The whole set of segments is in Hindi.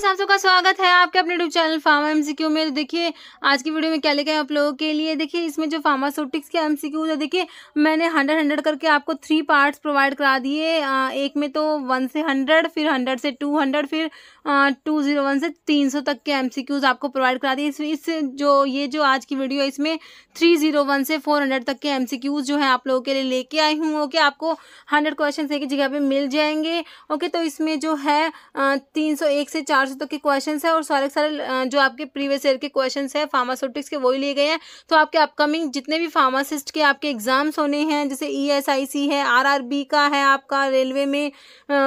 फ्रेंड्स आप सबका स्वागत है आपके अपने यूट्यूब चैनल फार्मा एमसीक्यू में तो देखिए आज की वीडियो में क्या लेके आप लोगों के लिए देखिए इसमें जो फार्मास्यूटिक्स के एमसीक्यू है तो देखिए मैंने हंड्रेड हंड्रेड करके आपको थ्री पार्ट्स प्रोवाइड करा दिए एक में तो वन से हंड्रेड फिर हंड्रेड से टू हंड्रेड फिर टू जीरो वन से तीन सौ तक के एम आपको प्रोवाइड करा दिए इस जो ये जो आज की वीडियो है इसमें थ्री जीरो वन से फोर हंड्रेड तक के एम जो है आप लोगों के लिए लेके आई हूँ ओके आपको हंड्रेड क्वेश्चन एक जगह पर मिल जाएंगे ओके तो इसमें जो है तीन सौ एक से चार सौ तक के क्वेश्चन है और सारे सारे जो आपके प्रीवियस ईयर के क्वेश्चन है फार्मास्यूटिक्स के वही लिए गए हैं तो आपके अपकमिंग जितने भी फार्मासिस्ट के आपके एग्जाम्स होने हैं जैसे ई एस आई सी है आर का है आपका रेलवे में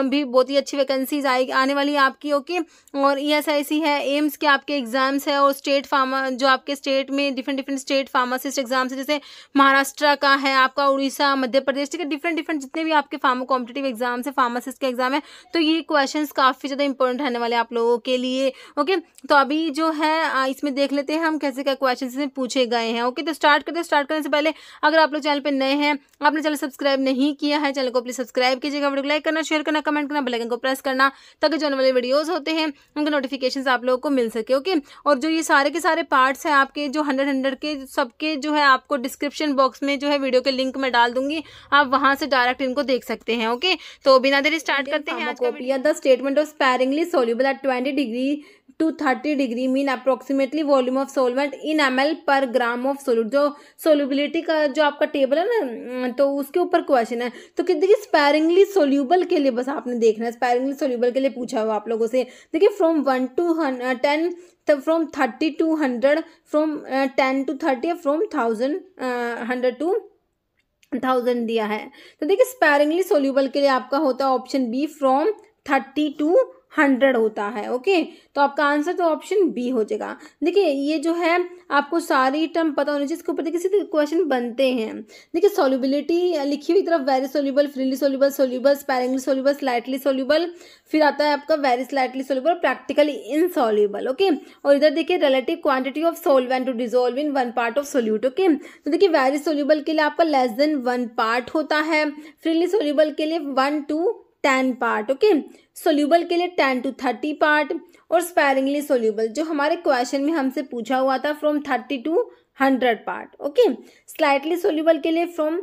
भी बहुत ही अच्छी वैकेंसीज आई आने वाली आपकी ओके और ई एस आई सी है एम्स के आपके एग्जाम्स है और स्टेट फार्मा जो आपके स्टेट में different different state pharmacist exams है जैसे महाराष्ट्र का है आपका उड़ीसा मध्य प्रदेश ठीक है डिफरेंट डिफरेंट जितने भी आपके फार्मा कॉम्पिटेटिव एग्जाम्स है फार्मासिस्ट के एग्जाम है तो ये क्वेश्चन काफ़ी ज़्यादा इंपॉर्टेंट रहने वाले आप लोगों लोगों के लिए ओके तो अभी जो है इसमें देख लेते हैं हम कैसे क्या क्वेश्चन पूछे गए हैं ओके तो स्टार्ट करते हैं स्टार्ट करने से पहले अगर आप लोग चैनल पर नए हैं आपने चैनल सब्सक्राइब नहीं किया है चैनल को प्लीज सब्सक्राइब कीजिएगा वीडियो लाइक करना शेयर करना कमेंट करना बेलाइकन को प्रेस करना ताकि जो वाले वीडियोज होते हैं उनके नोटिफिकेशन आप लोगों को मिल सके ओके और जो ये सारे के सारे पार्ट्स हैं आपके जो हंड्रेड हंड्रेड के सबके जो है आपको डिस्क्रिप्शन बॉक्स में जो है वीडियो के लिंक में डाल दूंगी आप वहां से डायरेक्ट इनको देख सकते हैं ओके तो बिना देरी स्टार्ट करते हैं statement of sparingly soluble at 20 degree to 30 degree mean approximately volume of solvent in ml पर ग्राम ऑफ सोलूट जो सोल्यूबिलिटी का जो आपका टेबल है ना हम्म, तो उसके ऊपर क्वेश्चन है तो कि देखिए स्पैरिंगली सोल्यूबल के लिए बस आपने देखना है स्पैरिंगली सोल्यूबल के लिए पूछा हुआ आप लोगों से देखिए from one to ten from thirty to hundred from ten to thirty from thousand hundred to thousand दिया है तो देखिए स्पैरिंगली सोल्यूबल के लिए आपका होता है option B from thirty to hundred होता है ओके तो आपका आंसर तो ऑप्शन बी हो जाएगा देखिए ये जो है आपको सारी टर्म पता होनी चाहिए इसके ऊपर देखिए सीधे क्वेश्चन बनते हैं देखिए सोल्यूबिलिटी लिखी हुई तरफ very soluble freely soluble soluble sparingly soluble slightly soluble फिर आता है आपका very slightly soluble practically soluble okay और इधर देखिए relative quantity of solvent to dissolve in one part of solute okay तो देखिए वेरी सोल्यूबल के लिए आपका लेस देन वन पार्ट होता है फ्रीली सोल्यूबल के लिए one to ten part okay soluble के लिए टेन टू थर्टी पार्ट और स्पेरिंगली सोल्यूबल जो हमारे क्वेश्चन में हमसे पूछा हुआ था from thirty to hundred part okay slightly soluble के लिए from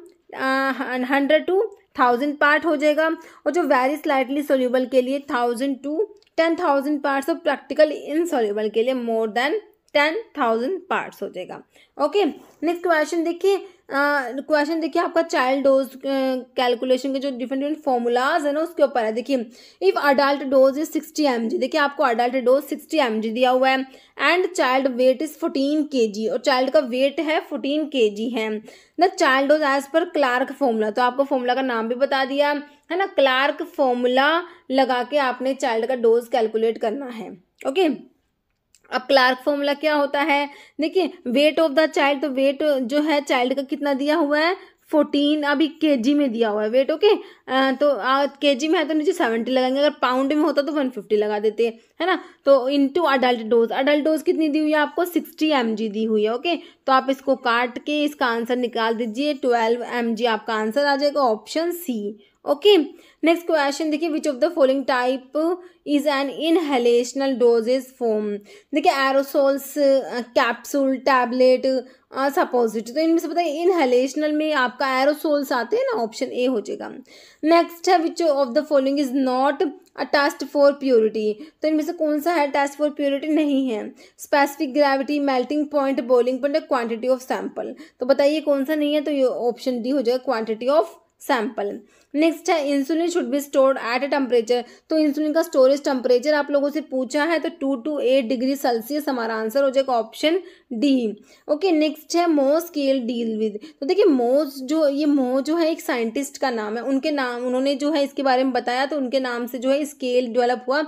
hundred to thousand part हो जाएगा और जो वेरी स्लाइटली सोल्यूबल के लिए thousand to ten thousand parts और प्रैक्टिकल सोल्यूबल के लिए more than ten thousand part हो जाएगा ओके नेक्स्ट क्वेश्चन देखिए क्वेश्चन हाँ, देखिए आपका चाइल्ड डोज कैलकुलेशन के जो डिफरेंट डिफरेंट फॉर्मूलाज है ना उसके ऊपर है देखिए if adult dose is sixty M G देखिए आपको adult dose sixty M G दिया हुआ है and child weight is fourteen K G और चाइल्ड का वेट है फोर्टीन के जी है the child dose as per Clark formula तो आपको फॉर्मूला का नाम भी बता दिया है ना क्लार्क फॉर्मूला लगा के आपने चाइल्ड का डोज कैलकुलेट करना है ओके okay? अब क्लार्क फॉर्मूला क्या होता है देखिए वेट ऑफ द चाइल्ड तो वेट जो है चाइल्ड का कितना दिया हुआ है फोर्टीन अभी के जी में दिया हुआ है वेट ओके तो के जी में है तो नीचे सेवेंटी लगाएंगे अगर पाउंड में होता तो वन फिफ्टी लगा देते है ना तो into adult dose adult dose कितनी दी हुई है आपको सिक्सटी एम जी दी हुई है ओके तो आप इसको काट के इसका आंसर निकाल दीजिए ट्वेल्व एम जी आपका आंसर आ जाएगा option C okay next question देखिए which of the following type is an inhalational dosage form देखिए एरोसोल्स कैप्सूल टैबलेट सपोजिट तो इनमें से पता है इनहेलेशनल में आपका एरोसोल्स आते हैं ना ऑप्शन ए हो जाएगा नेक्स्ट है which of the following is not a test for purity तो इनमें से कौन सा है टेस्ट फॉर प्योरिटी नहीं है specific gravity melting point boiling point quantity of sample तो बताइए कौन सा नहीं है तो ये ऑप्शन डी हो जाएगा क्वांटिटी ऑफ सैंपल नेक्स्ट है insulin should be stored at a temperature तो इंसुलिन का स्टोरेज टेम्परेचर आप लोगों से पूछा है तो two to eight degree Celsius हमारा आंसर हो जाएगा ऑप्शन डी ओके नेक्स्ट है मोस स्केल डील विद तो देखिए मोज जो ये मो जो है एक साइंटिस्ट का नाम है उनके नाम उन्होंने जो है इसके बारे में बताया तो उनके नाम से जो है स्केल डेवलप हुआ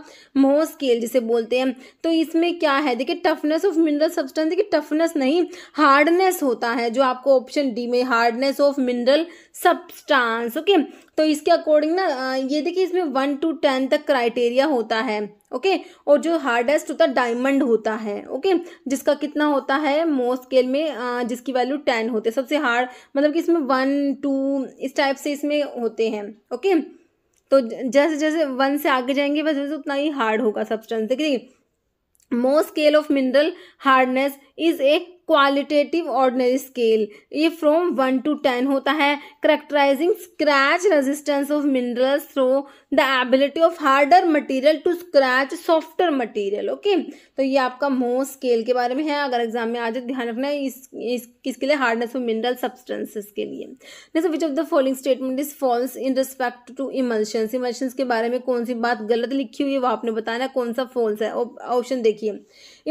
मोह स्केल जिसे बोलते हैं तो इसमें क्या है देखिए टफनेस ऑफ मिनरल सब्सटेंस देखिए टफनेस नहीं हार्डनेस होता है जो आपको ऑप्शन डी में hardness of mineral substance okay तो इसके अकॉर्डिंग ना ये देखिए इसमें वन टू टेन तक क्राइटेरिया होता है ओके और जो हार्डेस्ट होता है डायमंड होता है ओके जिसका कितना होता है मोस्ट स्केल में जिसकी वैल्यू टेन होती है सबसे हार्ड मतलब कि इसमें वन टू इस टाइप से इसमें होते हैं ओके तो जैसे जैसे वन से आगे जाएंगे वैसे वैसे उतना ही हार्ड होगा सब्सटेंस देखिए Mohs scale of mineral hardness is a qualitative ordinal scale ये फ्रॉम वन टू टेन होता है characterising scratch resistance of minerals through the ability of harder material to scratch softer material okay तो ये आपका मोह स्केल के बारे में है अगर एग्जाम में आ जाए ध्यान रखना है इस, किसके लिए हार्डनेस ऑफ मिनरल सब्सटेंसेस के लिए जैसे which of the following statement is false in respect to emulsions emulsions के बारे में कौन सी बात गलत लिखी हुई है वो आपने बताना कौन सा फॉल्स है ऑप्शन देखिए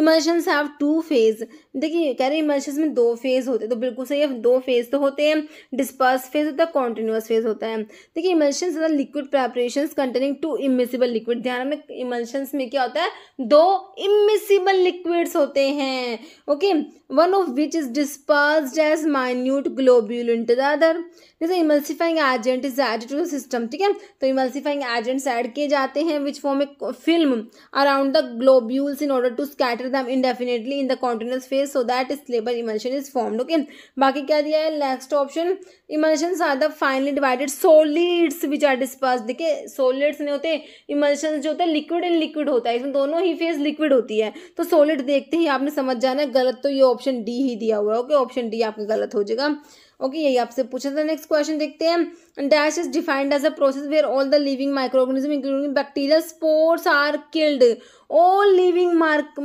इमल्शंस हैव टू फेज देखिए कह रहे हैं इमल्शंस में दो फेज होते हैं तो बिल्कुल सही है दो फेज तो होते हैं डिस्पर्स फेज होता है कॉन्टिन्यूस फेज होता है देखिए इमल्शन ज़्यादा liquid preparation emulsions containing two immiscible liquid ध्यान में इमल्शंस में क्या होता है दो इमिसिबल लिक्विड्स होते हैं okay okay? one of which is dispersed as minute globule into the other जैसे emulsifying agent is added to system ठीक है तो इमल्सिफाइंग एजेंट्स ऐड किए जाते हैं which form a film around the globules in order to scatter them indefinitely in the continuous phase so that stable emulsion is formed okay बाकी क्या दिया है next option emulsion are the finely divided solids which are disperse देखिए सोलिड्स नहीं होते इमल्शन जो होते हैं लिक्विड एंड लिक्विड होता है इसमें दोनों ही फेज लिक्विड होती है तो सोलिड देखते ही आपने समझ जाना है गलत तो ये ऑप्शन डी ही दिया हुआ है ओके ऑप्शन डी आपका गलत हो जाएगा ओके यही आपसे पूछा था नेक्स्ट क्वेश्चन देखते हैं dash is defined as a process where all the living microorganism including bacteria spores are killed all living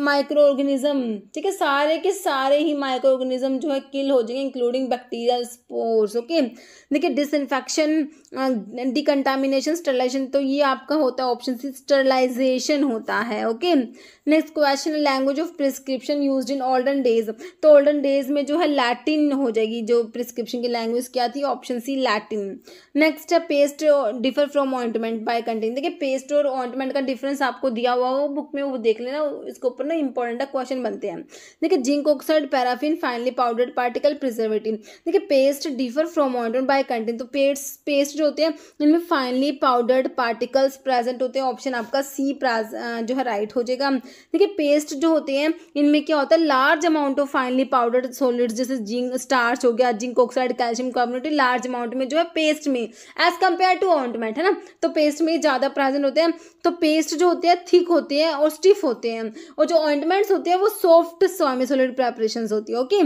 microorganism ठीक है सारे के सारे ही माइक्रो ऑर्गेनिज्म जो है किल हो जाएंगे इंक्लूडिंग बैक्टीरिया स्पोर्स ओके देखिए डिस इन्फेक्शन डिकन्टामिनेशन स्टरलाइजेशन तो ये आपका होता है ऑप्शन सी स्टरलाइजेशन होता है okay next question language of prescription use in olden days तो ओल्डन डेज में जो है लैटिन हो जाएगी जो प्रिस्क्रिप्शन की लैंग्वेज क्या थी ऑप्शन सी लैटिन नेक्स्ट है paste differ from ointment by content देखिए पेस्ट और ऑइंटमेंट का डिफरेंस आपको दिया हुआ हो बुक में वो देख लेना इसके ऊपर ना इंपॉर्टेंट है क्वेश्चन बनते हैं देखिए zinc oxide paraffin finely powdered particle preservative देखिए paste differ from ointment by content तो पेस्ट पेस्ट जो होते हैं इनमें फाइनली पाउडर्ड पार्टिकल्स प्रेजेंट होते हैं ऑप्शन आपका सी जो है राइट हो जाएगा देखिए पेस्ट जो होते हैं इनमें क्या होता है large amount of finely powdered solids जैसे जिंक स्टार्च हो गया zinc oxide calcium carbonate large amount में जो है पेस्ट में एज कंपेयर टू ऑइंटमेंट है ना तो पेस्ट में ज़्यादा प्रेजेंट होते हैं तो पेस्ट जो होते हैं थिक होते हैं और स्टिफ होते हैं और जो ऑइंटमेंट्स होते हैं वो सॉफ्ट सॉमिसोलिड प्रेपरेशन होती है ओके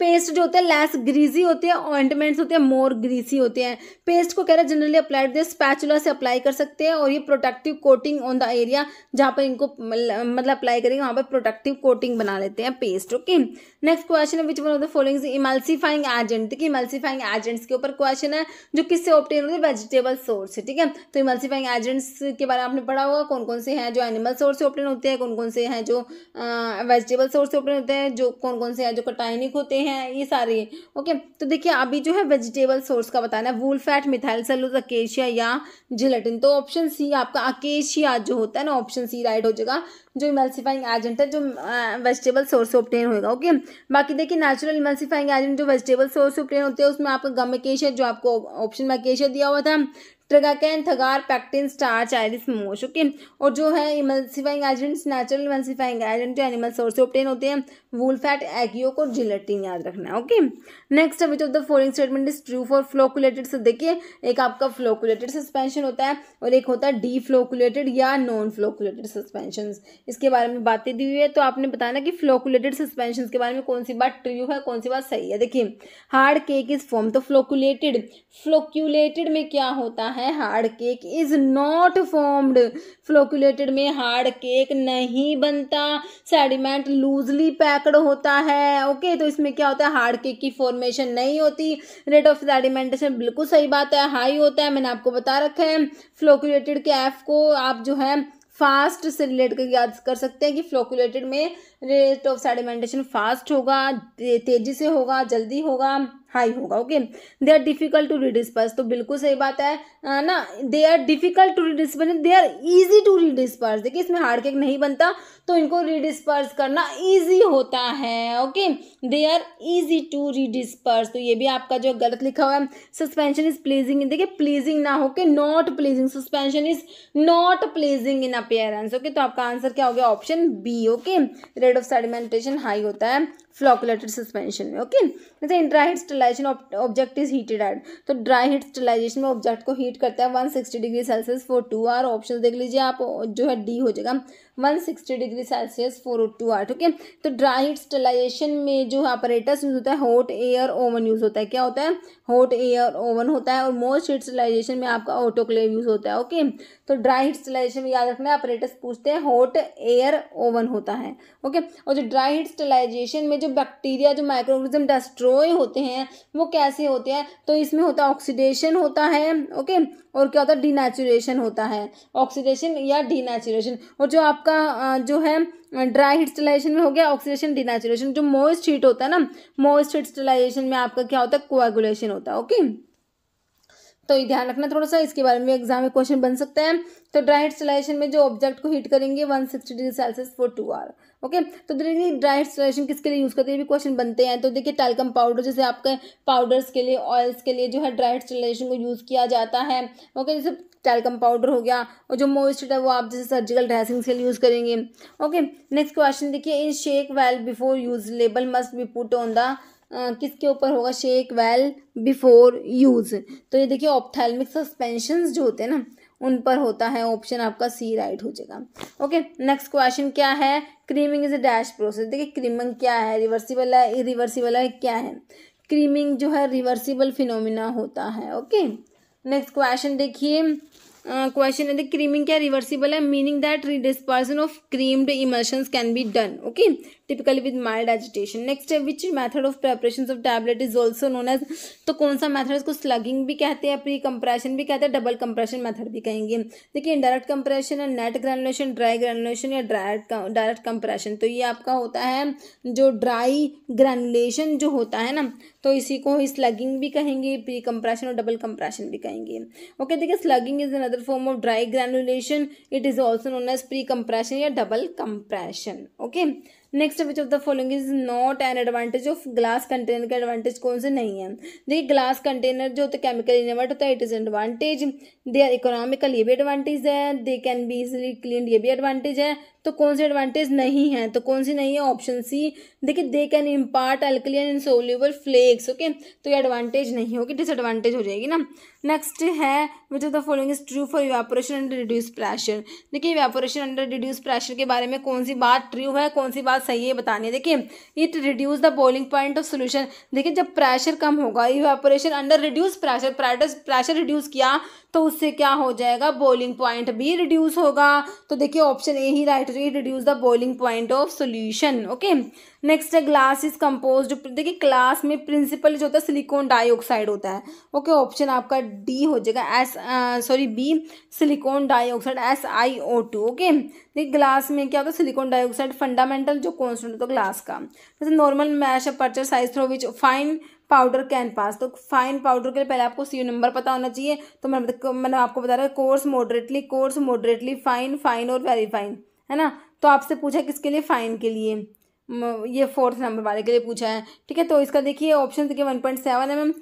पेस्ट जो होता है लेस ग्रीजी होते हैं ऑइंटमेंट्स होते हैं मोर ग्रीसी होते हैं पेस्ट को कह रहे हैं जनरली अप्लाइड दे हैं स्पैचुला से अप्लाई कर सकते हैं और ये protective coating on the area जहाँ पर इनको मतलब अप्लाई करेंगे वहाँ पर प्रोटेक्टिव कोटिंग बना लेते हैं पेस्ट ओके नेक्स्ट क्वेश्चन है which one of the following emulsifying agent देखिए इमल्सीफाइंग एजेंट्स के ऊपर क्वेश्चन है जो किससे ऑप्टेन होते हैं वेजिटेबल सोर्स है ठीक है तो इमल्सीफाइंग एजेंट्स के बारे में आपने पढ़ा होगा कौन कौन से हैं जो एनिमल सोर्स से ऑप्टेन होते हैं कौन कौन से हैं जो वेजिटेबल सोर्स से ऑप्टेन होते हैं जो कौन कौन से हैं जो कटाइनिक होते हैं हैं ये सारे है। ओके तो देखिए अभी जो है वेजिटेबल सोर्स का बताना है wool fat methyl cellulose acacia या जिलेटिन तो ऑप्शन सी आपका अकेशिया जो होता है ना ऑप्शन सी राइट हो जाएगा जो इमल्सिफाइंग एजेंट है जो वेजिटेबल सोर्स से ऑप्टेन होगा ओके बाकी देखिए नेचुरल इमल्सिफाइंग एजेंट जो वेजिटेबल सोर्स से ऑप्टेन होते हैं उसमें आपका गम अकेशिया जो आपको ऑप्शन में अकेशिया दिया हुआ था tragacanth agar pectin starch Irish moss okay और जो है emulsifying agents natural emulsifying agent जो एनिमल सोर्स से ऑप्टेन होते हैं वूल फैट एगियोक और जिलेटिन याद रखना है okay next which of the following statement is true for flocculated से देखिए एक आपका फ्लोकुलेटेड सस्पेंशन होता है और एक होता है डी फ्लोकुलेटेड या नॉन फ्लोकुलेटेड सस्पेंशन इसके बारे में बातें दी हुई है तो आपने बताना कि फ्लोकुलेटेड सस्पेंशन के बारे में कौन सी बात ट्रू है कौन सी बात सही है देखिए हार्ड केक इज फॉर्म तो फ्लोकुलेटेड फ्लोक्यूलेटेड में क्या होता है है hard cake is not formed flocculated में हार्ड केक नहीं बनता सेडिमेंट लूजली पैक्ड होता है ओके okay, तो इसमें क्या होता है हार्ड केक की फॉर्मेशन नहीं होती रेट ऑफ सेडिमेंटेशन बिल्कुल सही बात है हाई होता है मैंने आपको बता रखा है फ्लोकुलेटेड के एफ को आप जो है फास्ट से रिलेट कर याद कर सकते हैं कि फ्लोकुलेटेड में रेट ऑफ सेडिमेंटेशन फास्ट होगा तेजी से होगा जल्दी होगा हाई होगा okay they are difficult to redisperse तो बिल्कुल सही बात है ना they are difficult to redisperse they are easy to redisperse देखिए इसमें हार्ड केक नहीं बनता तो इनको रिडिस्पर्स करना ईजी होता है okay they are easy to redisperse तो ये भी आपका जो गलत लिखा हुआ है सस्पेंशन इज प्लीजिंग इन देखिए प्लीजिंग ना होके not pleasing suspension is not pleasing in appearance okay तो आपका आंसर क्या हो गया option B okay rate of sedimentation high होता है फ्लॉकुलेटेड सस्पेंशन में ओके जैसे in dry sterilisation object is heated at तो ड्राई हीट स्टलाइजेशन में ऑब्जेक्ट को हीट करता है one sixty degree Celsius for two hour option देख लीजिए आप जो है डी हो जाएगा sixty degree Celsius for to आठ ओके तो ड्राई हीट स्टेलाइजेशन में जो ऑपरेटर्स यूज होता है हॉट एयर ओवन यूज होता है क्या होता है हॉट एयर ओवन होता है और मोस्ट हीट स्टेलाइजेशन में आपका ऑटोक्लेव यूज होता है ओके तो ड्राई हीट स्टेलाइजेशन में याद रखना ऑपरेटर्स पूछते हैं हॉट एयर ओवन होता है ओके और जो ड्राई हीट स्टेलाइजेशन में जो बैक्टीरिया जो माइक्रोविज्म डिस्ट्रॉय होते हैं वो कैसे होते हैं तो इसमें होता है ऑक्सीडेशन होता है ओके और क्या होता है डीनेचुरेशन होता है ऑक्सीडेशन या डीनेचुरेशन और जो आपका जो है ड्राई हीट में हो गया ऑक्सीडेशन डीनेचुरेशन जो मोइस्ट हीट होता है ना मोइस्ट हीट में आपका क्या होता है कोएगुलेशन होता है ओके तो ये ध्यान रखना थोड़ा सा इसके बारे में एग्जाम में क्वेश्चन बन सकते हैं तो ड्राई हीट में जो ऑब्जेक्ट को हीट करेंगे one sixty degree Celsius for two hour okay तो देखिए ड्राई एक्सट्रैक्शन किसके लिए यूज़ करते हैं ये भी क्वेश्चन बनते हैं तो देखिए टेलकम पाउडर जैसे आपके पाउडर्स के लिए ऑयल्स के लिए जो है ड्राई एक्सट्रैक्शन को यूज़ किया जाता है ओके जैसे टेलकम पाउडर हो गया और जो मोइस्चर है वो आप जैसे सर्जिकल ड्रेसिंग के लिए यूज़ करेंगे ओके नेक्स्ट क्वेश्चन देखिए in shake well before use label must be put on the किसके ऊपर होगा शेक वेल बिफोर यूज़ तो ये देखिए ऑप्थेलमिक सस्पेंशन जो होते हैं ना उन पर होता है ऑप्शन आपका सी राइट हो जाएगा ओके नेक्स्ट क्वेश्चन क्या है creaming is a dash process देखिए क्रीमिंग क्या है रिवर्सिबल है रिवर्सिबल है क्या है क्रीमिंग जो है रिवर्सिबल फिनोमिना होता है ओके नेक्स्ट क्वेश्चन देखिए क्वेश्चन है क्रीमिंग क्या रिवर्सिबल है meaning that redispersion of creamed emulsions can be done okay typically with mild agitation next है which method of preparation of tablet is also known as तो कौन सा मैथड इसको स्लगिंग भी कहते हैं प्री कंप्रेशन भी कहते हैं डबल कंप्रेशन मैथड भी कहेंगे देखिए इंडायरेक्ट कंप्रेशन या नेट ग्रेनुलेशन ड्राई ग्रेनुलेशन या डायरेक्ट डायरेक्ट कंप्रेशन तो ये आपका होता है जो ड्राई ग्रेनुलेशन जो होता है ना तो इसी को ही स्लगिंग भी कहेंगे प्री कंप्रेशन और डबल कंप्रेशन भी कहेंगे ओके देखिए slugging is another form of dry granulation it is also known as pre compression या double compression okay next which of the following is not an advantage of glass container का एडवांटेज कौन से नहीं है देखिए ग्लास कंटेनर जो होता है केमिकल इनवर्ट होता है it is advantage they are economical ये भी एडवांटेज है they can be easily clean ये भी एडवांटेज है तो कौन से एडवांटेज नहीं है तो कौन सी नहीं है ऑप्शन सी देखिए they can impart alkali and soluble flakes okay तो ये एडवांटेज नहीं होगी डिसएडवांटेज हो जाएगी ना नेक्स्ट है which of the following is true for evaporation under reduce pressure देखिए इवेपोरेशन अंडर रिड्यूस प्रेशर के बारे में कौन सी बात ट्रू है कौन सी बात सही है बतानी है देखिए it reduce the boiling point of solution देखिए जब प्रेशर कम होगा evaporation under reduce pressure pressure reduce किया तो उससे क्या हो जाएगा बॉइलिंग पॉइंट भी रिड्यूस होगा तो देखिए ऑप्शन ए ही राइट हो जाएगी reduce the boiling point of solution okay next है ग्लास इज कंपोज देखिए ग्लास में प्रिंसिपल जो होता है सिलिकॉन डाइऑक्साइड होता है ओके okay, ऑप्शन आपका डी हो जाएगा S sorry B silicon dioxide S I O two okay देखिए ग्लास में क्या होता है सिलिकॉन डाइऑक्साइड फंडामेंटल जो कॉन्स्टेंट होता है ग्लास का जैसे normal mesh aperture size through which fine powder can पास तो फाइन पाउडर के लिए पहले आपको सी नंबर पता होना चाहिए तो मैंने मैंने आपको बता रहा है coarse moderately coarse moderately fine fine और वेरी फाइन है ना तो आपसे पूछा किसके लिए फाइन के लिए ये फोर्थ नंबर वाले के लिए पूछा है ठीक है तो इसका देखिए ऑप्शन देखिए one point seven M M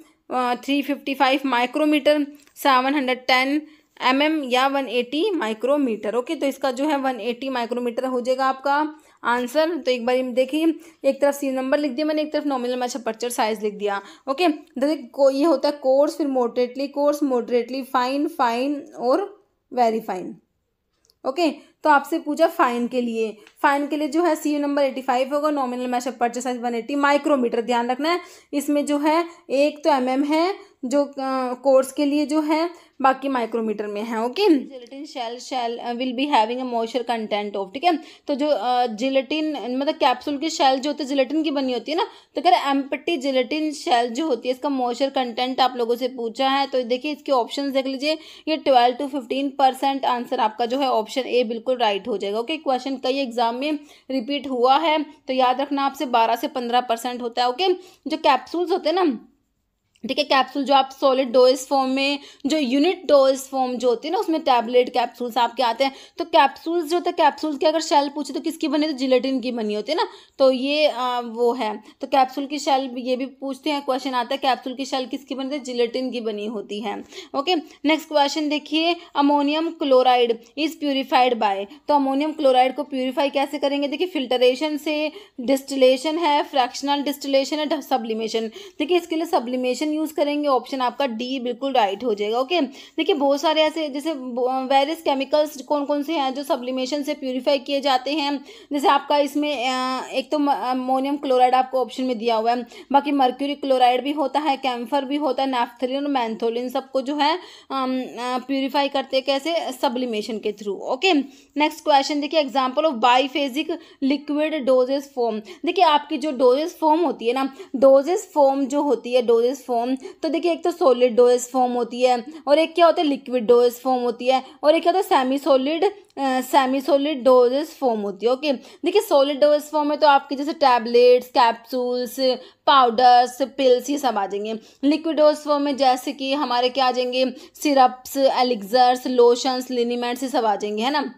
three fifty five micrometer seven hundred ten M M या वन एटी माइक्रोमीटर ओके तो इसका जो है वन एटी माइक्रोमीटर हो जाएगा आपका आंसर तो एक बार देखिए एक तरफ सी नंबर लिख दिया मैंने एक तरफ नॉमिनल पर्चर साइज लिख दिया ओके देखिए ये होता है कोर्स फिर moderately coarse moderately fine fine और वेरी फाइन ओके तो आपसे पूछा फाइन के लिए फाइन के लिए जो है सी नंबर एटी फाइव होगा nominal mesh aperture size one eighty micrometer ध्यान रखना है इसमें जो है एक तो एम mm है जो कोर्स के लिए जो है बाकी माइक्रोमीटर में है okay gelatin shell shell will be having a moisture content of ठीक है तो जो जिलेटिन मतलब कैप्सूल की शेल जो होती है जिलेटिन की बनी होती है ना तो अगर एम्पटी जिलेटिन शेल जो होती है इसका मॉइस्चर कंटेंट आप लोगों से पूछा है तो देखिए इसके ऑप्शन देख लीजिए ये twelve to fifteen percent answer आपका जो है ऑप्शन ए बिल्कुल राइट हो जाएगा ओके क्वेश्चन कई एग्जाम में रिपीट हुआ है तो याद रखना आपसे बारह से पंद्रह परसेंट होता है ओके जो कैप्सूल्स होते हैं ना ठीक है कैप्सूल जो आप सॉलिड डोज फॉर्म में जो यूनिट डोज फॉर्म जो होती है ना उसमें टैबलेट कैप्सूल्स आपके आते हैं तो कैप्सूल्स जो होते हैं कैप्सूल की अगर शेल पूछे तो किसकी बनी तो जिलेटिन की बनी होती है ना तो ये आ, वो है तो कैप्सूल की शेल ये भी पूछते हैं क्वेश्चन आता है कैप्सूल की शेल किसकी बनी तो जिलेटिन की बनी होती है ओके नेक्स्ट क्वेश्चन देखिए ammonium chloride is purified by तो अमोनियम क्लोराइड को प्योरीफाई कैसे करेंगे देखिए फिल्टरेशन से डिस्टिलेशन है फ्रैक्शनल डिस्टिलेशन है सब्लिमेशन देखिए इसके लिए सब्लिमेशन ऑप्शन यूज़ करेंगे ऑप्शन आपका डी बिल्कुल राइट हो जाएगा ओके देखिए बहुत सारे ऐसे जैसे वेरियस केमिकल्स कौन कौन से हैं जो सब्लिमेशन से प्योरीफाई किए जाते हैं जैसे आपका इसमें एक तो अमोनियम क्लोराइड आपको ऑप्शन में दिया हुआ है बाकी मर्क्यूरी क्लोराइड भी होता है कैम्फर भी होता है नेफ्थलिन और मैंथोलिन सबको जो है प्योरीफाई करते कैसे सब्लिमेशन के थ्रू ओके नेक्स्ट क्वेश्चन देखिए example of biphasic liquid dosage form देखिए आपकी जो डोजेस फॉर्म होती है ना डोजेस फॉर्म जो होती है डोजेस फॉर्म फॉर्म तो देखिए एक तो सॉलिड डोज फॉर्म होती है और एक क्या होता है लिक्विड डोज फॉर्म होती है और एक क्या होता है semi solid semi solid dosage form होती है ओके देखिए सॉलिड डोजेस फॉर्म में तो आपके जैसे टैबलेट्स कैप्सूल्स पाउडर्स पिल्स ये सब आ जाएंगे लिक्विड डोज फॉर्म में जैसे कि हमारे क्या आ जाएंगे सिरप्स एलिग्जर्स लोशंस लिनीमेंट्स ये सब आ जाएंगे है ना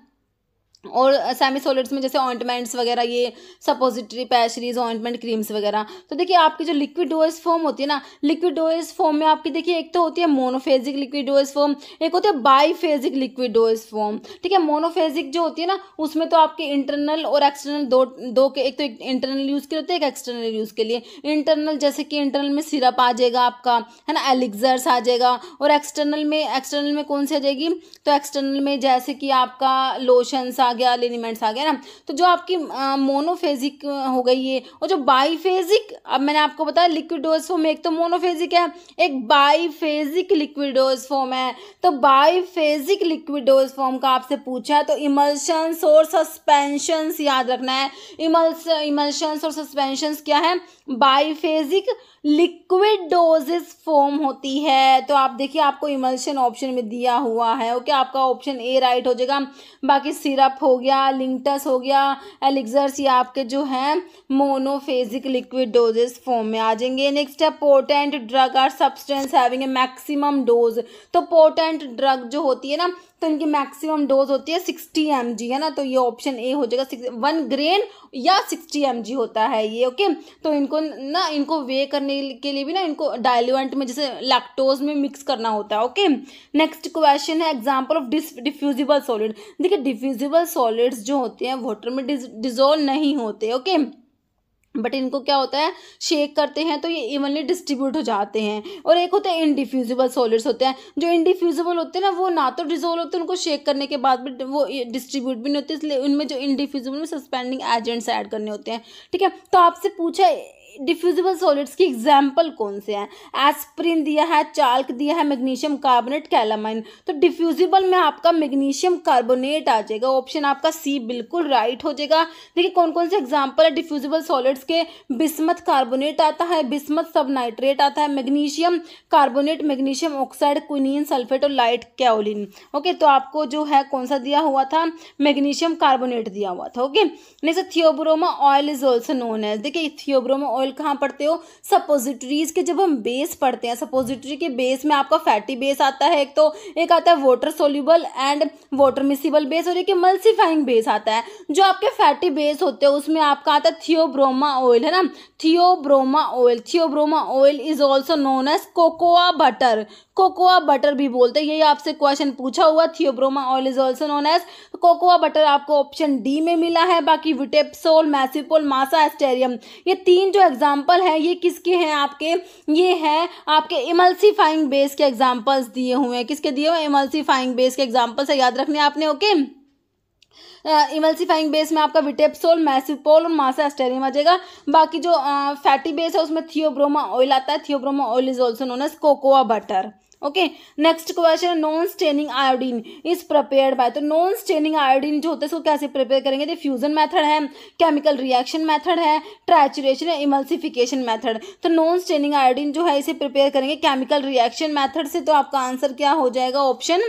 और सेमी सॉलिड्स में जैसे ऑइंटमेंट्स वगैरह ये सपोजिटरी पैचरीज ऑइंटमेंट क्रीम्स वगैरह तो देखिए आपकी जो लिक्विड डोज फॉर्म होती है ना लिक्विड डोज फॉर्म में आपकी देखिए एक तो होती है मोनोफेजिक लिक्विड डोज फॉर्म एक होती है बाईफेजिक लिक्विड डोज फॉर्म ठीक है मोनोफेजिक जो होती है ना उसमें तो आपके इंटरनल और एक्सटर्नल दो दो के एक तो इंटरनल यूज़ के होते हैं एक एक्सटर्नल यूज़ के लिए इंटरनल जैसे कि इंटरनल में सिरप आ जाएगा आपका है ना एलिग्जर्स आ जाएगा और एक्सटर्नल में एक्सटर्नल में कौन सी आ जाएगी तो एक्सटर्नल में जैसे कि आपका लोशंस आ आ गया लिनिमेंट्स आ गया ना तो जो आपकी मोनोफेजिक हो गई है और जो बाईफेजिक अब मैंने आपको बताया लिक्विडोज फॉर्म एक तो मोनोफेजिक है एक बाईफेजिक लिक्विडोज फॉर्म है तो बाईफेजिक लिक्विडोज फॉर्म का आपसे पूछा है तो इमल्शंस और सस्पेंशंस याद रखना है इमल्स इमल्शंस और सस्पेंशंस क्या है बाईफेजिक लिक्विड डोजेस फॉर्म होती है तो आप देखिए आपको इमल्शन ऑप्शन में दिया हुआ है ओके आपका ऑप्शन ए राइट हो जाएगा बाकी सिरप हो गया लिंकटस हो गया एलिक्सर्स ये आपके जो हैं मोनोफेजिक लिक्विड डोजेस फॉर्म में आ जाएंगे नेक्स्ट है potent drug are substance having a maximum dose तो पोर्टेंट ड्रग जो होती है ना तो इनकी मैक्सिमम डोज होती है सिक्सटी एम है ना तो ये ऑप्शन ए हो जाएगा वन ग्रेन या सिक्सटी एम होता है ये ओके तो इनको ना इनको वे करने के लिए भी ना इनको डायल्यूएंट में जैसे लैक्टोज में मिक्स करना होता है ओके नेक्स्ट क्वेश्चन है एग्जांपल ऑफ डिफ्यूजिबल सॉलिड देखिए डिफ्यूजिबल सॉलिड्स जो होते हैं वाटर में डिजोल्व नहीं होते ओके बट इनको क्या होता है शेक करते हैं तो ये इवनली डिस्ट्रीब्यूट हो जाते हैं और एक होते हैं इनडिफ्यूजिबल सॉलिड्स होते हैं जो इनडिफ्यूजिबल होते हैं ना वो ना तो डिजोल्व होते हैं उनको शेक करने के बाद भी वो डिस्ट्रीब्यूट भी नहीं होते इसलिए उनमें जो इनडिफ्यूजिबल में सस्पेंडिंग एजेंट्स ऐड करने होते हैं ठीक है तो आपसे पूछा डिफ्यूजिबल सॉलिड्स की एग्जाम्पल कौन से हैं एस्प्रिन दिया है चाल्क दिया है मैग्नीशियम कार्बोनेट कैलामाइन तो डिफ्यूजिबल में आपका मैग्नीशियम कार्बोनेट आ जाएगा ऑप्शन आपका सी बिल्कुल राइट हो जाएगा देखिए कौन कौन से एग्जाम्पल है डिफ्यूजिबल सॉलिड्स के बिस्मत कार्बोनेट आता है बिस्मत सब नाइट्रेट आता है magnesium carbonate magnesium oxide quinine sulphate और लाइट कैलिन ओके तो आपको जो है कौन सा दिया हुआ था मैग्नीशियम कार्बोनेट दिया हुआ था ओके नहीं sir theobroma oil is also known है देखिए थियोब्रोमा ऑयल कहाँ पढ़ते हो सपोजिटरीज के जब हम बेस पढ़ते हैं सपोजिटरी के बेस में आपका फैटी बेस आता है एक तो एक आता है water soluble and water miscible base और एक मल्सीफाइंग बेस आता है जो आपके फैटी बेस होते हैं उसमें आपका आता है थियोब्रोमा ऑयल है ना theobroma oil theobroma oil is also known as cocoa butter cocoa butter भी बोलते हैं यही आपसे क्वेश्चन पूछा हुआ theobroma oil is also known as cocoa butter आपको ऑप्शन डी में मिला है बाकी विटेपसोल मैसिपोल मासा एस्टेरियम ये तीन जो एग्जाम्पल हैं ये किसके हैं आपके ये हैं आपके इमल्सीफाइंग बेस के एग्जाम्पल्स दिए हुए हैं किसके दिए हुए इमल्सीफाइंग बेस के एग्जाम्पल्स है याद रखने आपने okay emulsifying emulsifying uh, base में आपका विटेपसोल मैसिपोल और मासा एस्टेरियम आ जाएगा बाकी जो फैटी uh, बेस है उसमें थियोब्रोमा ऑयल आता है theobroma oil is also known as cocoa butter okay next question non staining iodine is prepare by तो नॉन स्टेनिंग आयोडीन जो होता है उसको कैसे प्रिपेयर करेंगे फ्यूजन तो मेथड है केमिकल रिएक्शन मेथड है ट्रैचुरेशन या इमल्सिफिकेशन मेथड तो नॉन स्टेनिंग आयोडीन जो है इसे प्रिपेयर करेंगे केमिकल रिएक्शन मेथड से तो आपका आंसर क्या हो जाएगा ऑप्शन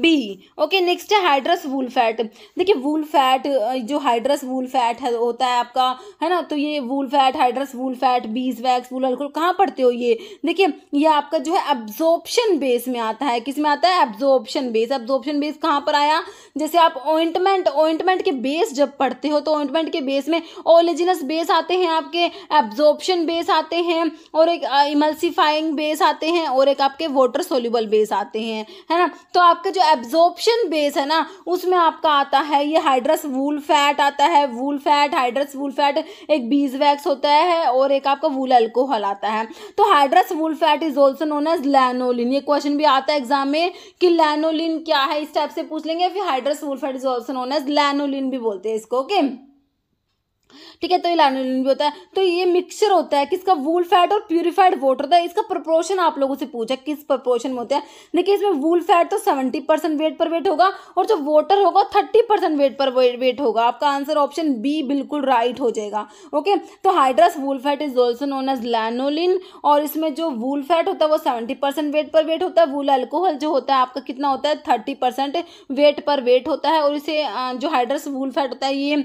बी ओके नेक्स्ट है हाइड्रस वूल फैट देखिए वूल फैट जो हाइड्रस वूल फैट है होता है आपका है ना तो ये wool fat hydrous wool fat beeswax wool alcohol कहाँ पढ़ते हो ये देखिए ये आपका जो है एब्जॉर्प्शन बेस में आता है किस में आता है एब्जॉर्प्शन बेस एब्जॉर्प्शन बेस कहाँ पर आया जैसे आप ऑइंटमेंट ओइंटमेंट के बेस जब पढ़ते हो तो ओइंटमेंट के बेस में ओलिजिनस बेस आते हैं आपके एब्जॉर्प्शन बेस आते हैं और एक इमल्सिफाइंग बेस आते हैं और एक आपके वाटर सोल्यूबल बेस आते हैं है ना तो आपका जो जो एब्जॉर्प्शन बेस है ना उसमें आपका आता है ये हाइड्रस वूल फैट आता है wool fat hydrous wool fat एक बीज वैक्स होता है और एक आपका वूल एल्कोहल आता है तो hydrous wool fat is also known as lanolin ये क्वेश्चन भी आता है एग्जाम में कि लैनोलिन क्या है इस टाइप से पूछ लेंगे फिर hydrous wool fat is also known as lanolin भी बोलते हैं इसको ओके okay? ठीक है तो ये लैनोलिन भी होता है तो ये मिक्सचर होता है किसका वूल फैट और प्यूरिफाइड वाटर होता है इसका प्रपोर्शन आप लोगों से पूछा किस प्रपोर्शन में होता है देखिए इसमें वूल फैट तो seventy percent weight per weight होगा और जो वाटर होगा thirty percent weight per weight होगा आपका आंसर ऑप्शन बी बिल्कुल राइट हो जाएगा ओके तो hydrous wool fat is also known as lanolin और इसमें जो वूल फैट होता है वो seventy percent weight per weight होता है वूल एल्कोहल जो होता है आपका कितना होता है thirty percent weight per weight होता है और इसे जो हाइड्रस वूल फैट होता है ये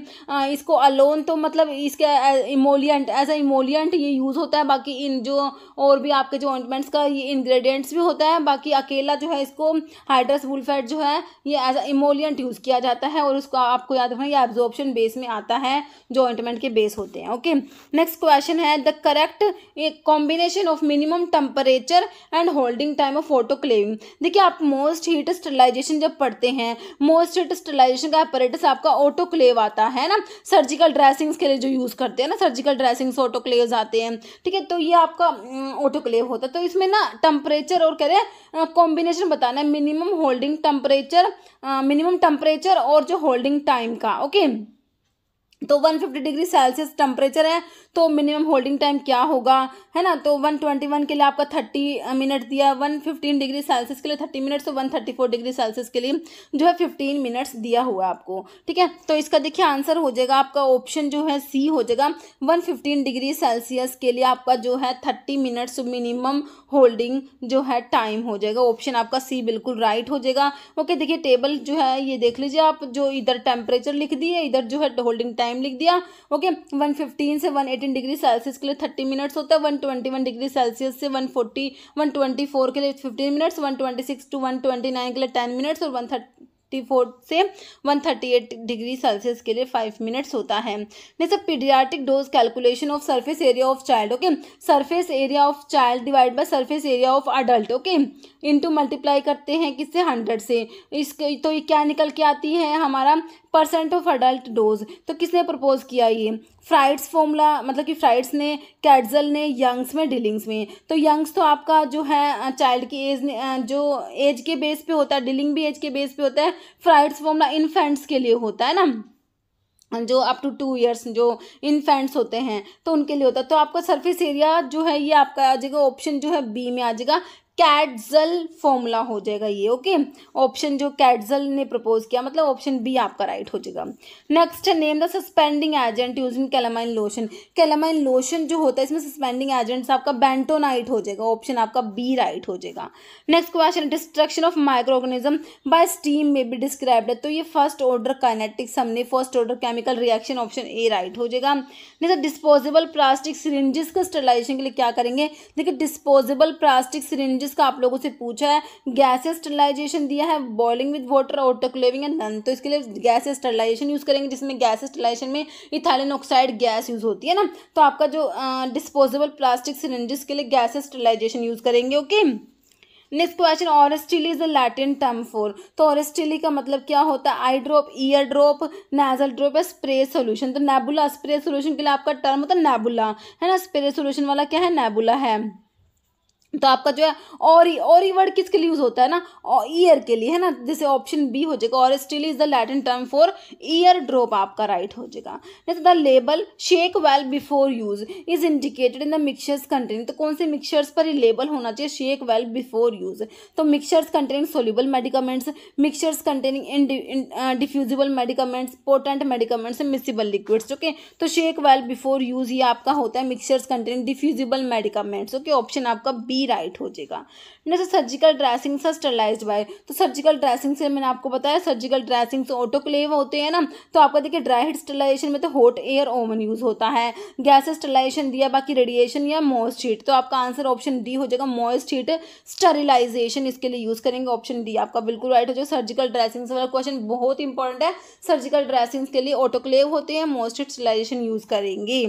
इसको अलोन तो मतलब इसके इमोलियंट एज ए इमोलियंट ये यूज़ होता है बाकी इन जो और भी आपके जो ऑइंटमेंट्स का ये इंग्रेडिएंट्स भी होता है बाकी अकेला जो है इसको हाइड्रस वुलफेट जो है ये एज ए इमोलियंट यूज़ किया जाता है और उसको आपको याद रखना ये एब्जॉर्प्शन बेस में आता है जो ऑइंटमेंट के बेस होते हैं ओके नेक्स्ट क्वेश्चन है the correct combination of minimum temperature and holding time of autoclaving देखिए आप मोस्ट हीट स्टेलाइजेशन जब पढ़ते हैं मोस्ट हीट स्टेलाइजेशन का अपरेटस आपका ऑटोक्लेव आता है ना सर्जिकल ड्रेसिंग ड्रेसिंग्स के लिए जो यूज़ करते हैं ना सर्जिकल ड्रेसिंग्स ऑटोक्लेव्स आते हैं ठीक है तो ये आपका ऑटोक्लेव होता है तो इसमें ना टम्परेचर और कह रहे कॉम्बिनेशन बताना है minimum holding temperature minimum temperature और जो होल्डिंग टाइम का ओके तो 150 डिग्री सेल्सियस टेम्परेचर है तो मिनिमम होल्डिंग टाइम क्या होगा है ना तो वन ट्वेंटी वन के लिए आपका थर्टी मिनट दिया वन फिफ्टीन डिग्री सेल्सियस के लिए थर्टी मिनट्स और one thirty four degree Celsius के लिए जो है फिफ्टीन मिनट्स दिया हुआ आपको ठीक है तो इसका देखिए आंसर हो जाएगा आपका ऑप्शन जो है सी हो जाएगा वन फिफ्टीन डिग्री सेल्सियस के लिए आपका जो है थर्टी मिनट्स मिनिमम होल्डिंग जो है टाइम हो जाएगा ऑप्शन आपका सी बिल्कुल राइट हो जाएगा ओके देखिए टेबल जो है ये देख लीजिए आप जो इधर टेम्परेचर लिख दिए इधर जो है होल्डिंग टाइम लिख दिया ओके वन फिफ्टीन से one eighteen nineteen degree Celsius के लिए थर्टी मिनट्स होता है one twenty one degree Celsius से one forty one twenty four के लिए fifteen minutes one twenty six to one twenty nine के लिए टेन मिनट्स और वन थर्टी फोर से one thirty eight degree Celsius के लिए फाइव मिनट्स होता है नहीं sir paediatric dose calculation of surface area of child okay surface area of child divide by surface area of adult okay into multiply करते हैं किससे हंड्रेड से इसके तो ये क्या निकल के आती है हमारा परसेंट ऑफ अडल्ट डोज तो किसने प्रपोज किया ये फ्राइड्स फॉर्मूला मतलब कि फ्राइड्स ने कैडजल ने यंग्स में डीलिंग्स में तो यंग्स तो आपका जो है चाइल्ड की एज जो एज के बेस पे होता है डीलिंग भी एज के बेस पे होता है फ्राइड्स फॉर्मूला इन्फेंट्स के लिए होता है ना जो अप टू टू ईयर्स जो इन्फेंट्स होते हैं तो उनके लिए होता है तो आपका सरफेस एरिया जो है ये आपका आ जाएगा ऑप्शन जो है बी में आ जाएगा कैटजल फॉर्मूला हो जाएगा ये ओके ऑप्शन जो कैटजल ने प्रपोज किया मतलब ऑप्शन बी आपका राइट हो जाएगा नेक्स्ट है name the suspending agent use in calamine lotion calamine lotion जो होता है इसमें सस्पेंडिंग एजेंट आपका बेंटोनाइट हो जाएगा ऑप्शन आपका बी राइट हो जाएगा next question destruction of microorganism by steam में भी डिस्क्राइब है तो ये फर्स्ट ऑर्डर काइनेटिक्स हमने first order chemical reaction option A right हो जाएगा सर डिस्पोजेबल प्लास्टिक सिरिंजिस का स्टरलाइजेशन के लिए क्या करेंगे देखिए डिस्पोजेबल प्लास्टिक सिरिंजेस का आप लोगों से पूछा है गैसेस स्टरलाइजेशन दिया है boiling with water autoclaving and none तो इसके लिए गैस स्टरलाइजेशन यूज़ करेंगे जिसमें गैस स्टरलाइजेशन में इथाइलिन ऑक्साइड गैस यूज़ होती है ना तो आपका जो डिस्पोजेबल प्लास्टिक सिलेंडर्स के लिए गैस स्टरलाइजेशन यूज़ करेंगे okay next question auristillae is a Latin term for तो ऑरेस्टिली का मतलब क्या होता है eye drop ear drop nasal drop या स्प्रे सोल्यूशन तो नेबुला स्प्रे सोल्यूशन के लिए आपका टर्म होता है नेबुला है ना स्प्रे सोल्यूशन वाला क्या है नेबुला है तो आपका जो है और और ही वर्ड किसके लिए यूज़ होता है ना ईयर के लिए है ना जैसे ऑप्शन बी हो जाएगा और still is the Latin term for ear drop आपका राइट हो जाएगा जैसे the label shake well before use is indicated in the mixtures containing तो कौन से मिक्सचर्स पर ये लेबल होना चाहिए शेक वेल बिफोर यूज तो mixtures containing soluble medicaments mixtures containing diffusible medicaments potent medicaments miscible liquids okay तो शेक वेल बिफोर यूज ये आपका होता है mixtures containing diffusible medicaments okay option आपका बी बी राइट हो जाएगा next surgical dressing sterilize by तो सर्जिकल ड्रेसिंग तो से मैंने आपको बताया सर्जिकल ड्रेसिंग से ऑटोक्लेव होते हैं ना तो आपका देखिए ड्राई हीट स्टरलाइजेशन में तो हॉट एयर ओवन यूज होता है गैस स्टरलाइजेशन दिया बाकी रेडिएशन या मॉइस्ट हीट तो आपका आंसर ऑप्शन डी हो जाएगा मॉइस्ट हीट स्टरिलाइजेशन इसके लिए यूज करेंगे ऑप्शन डी आपका बिल्कुल राइट हो जाएगा सर्जिकल ड्रेसिंग से वाला क्वेश्चन बहुत इंपॉर्टेंट है सर्जिकल ड्रेसिंग के लिए ऑटोक्लेव होते हैं मोस्ट स्टरलाइजेशन यूज करेंगे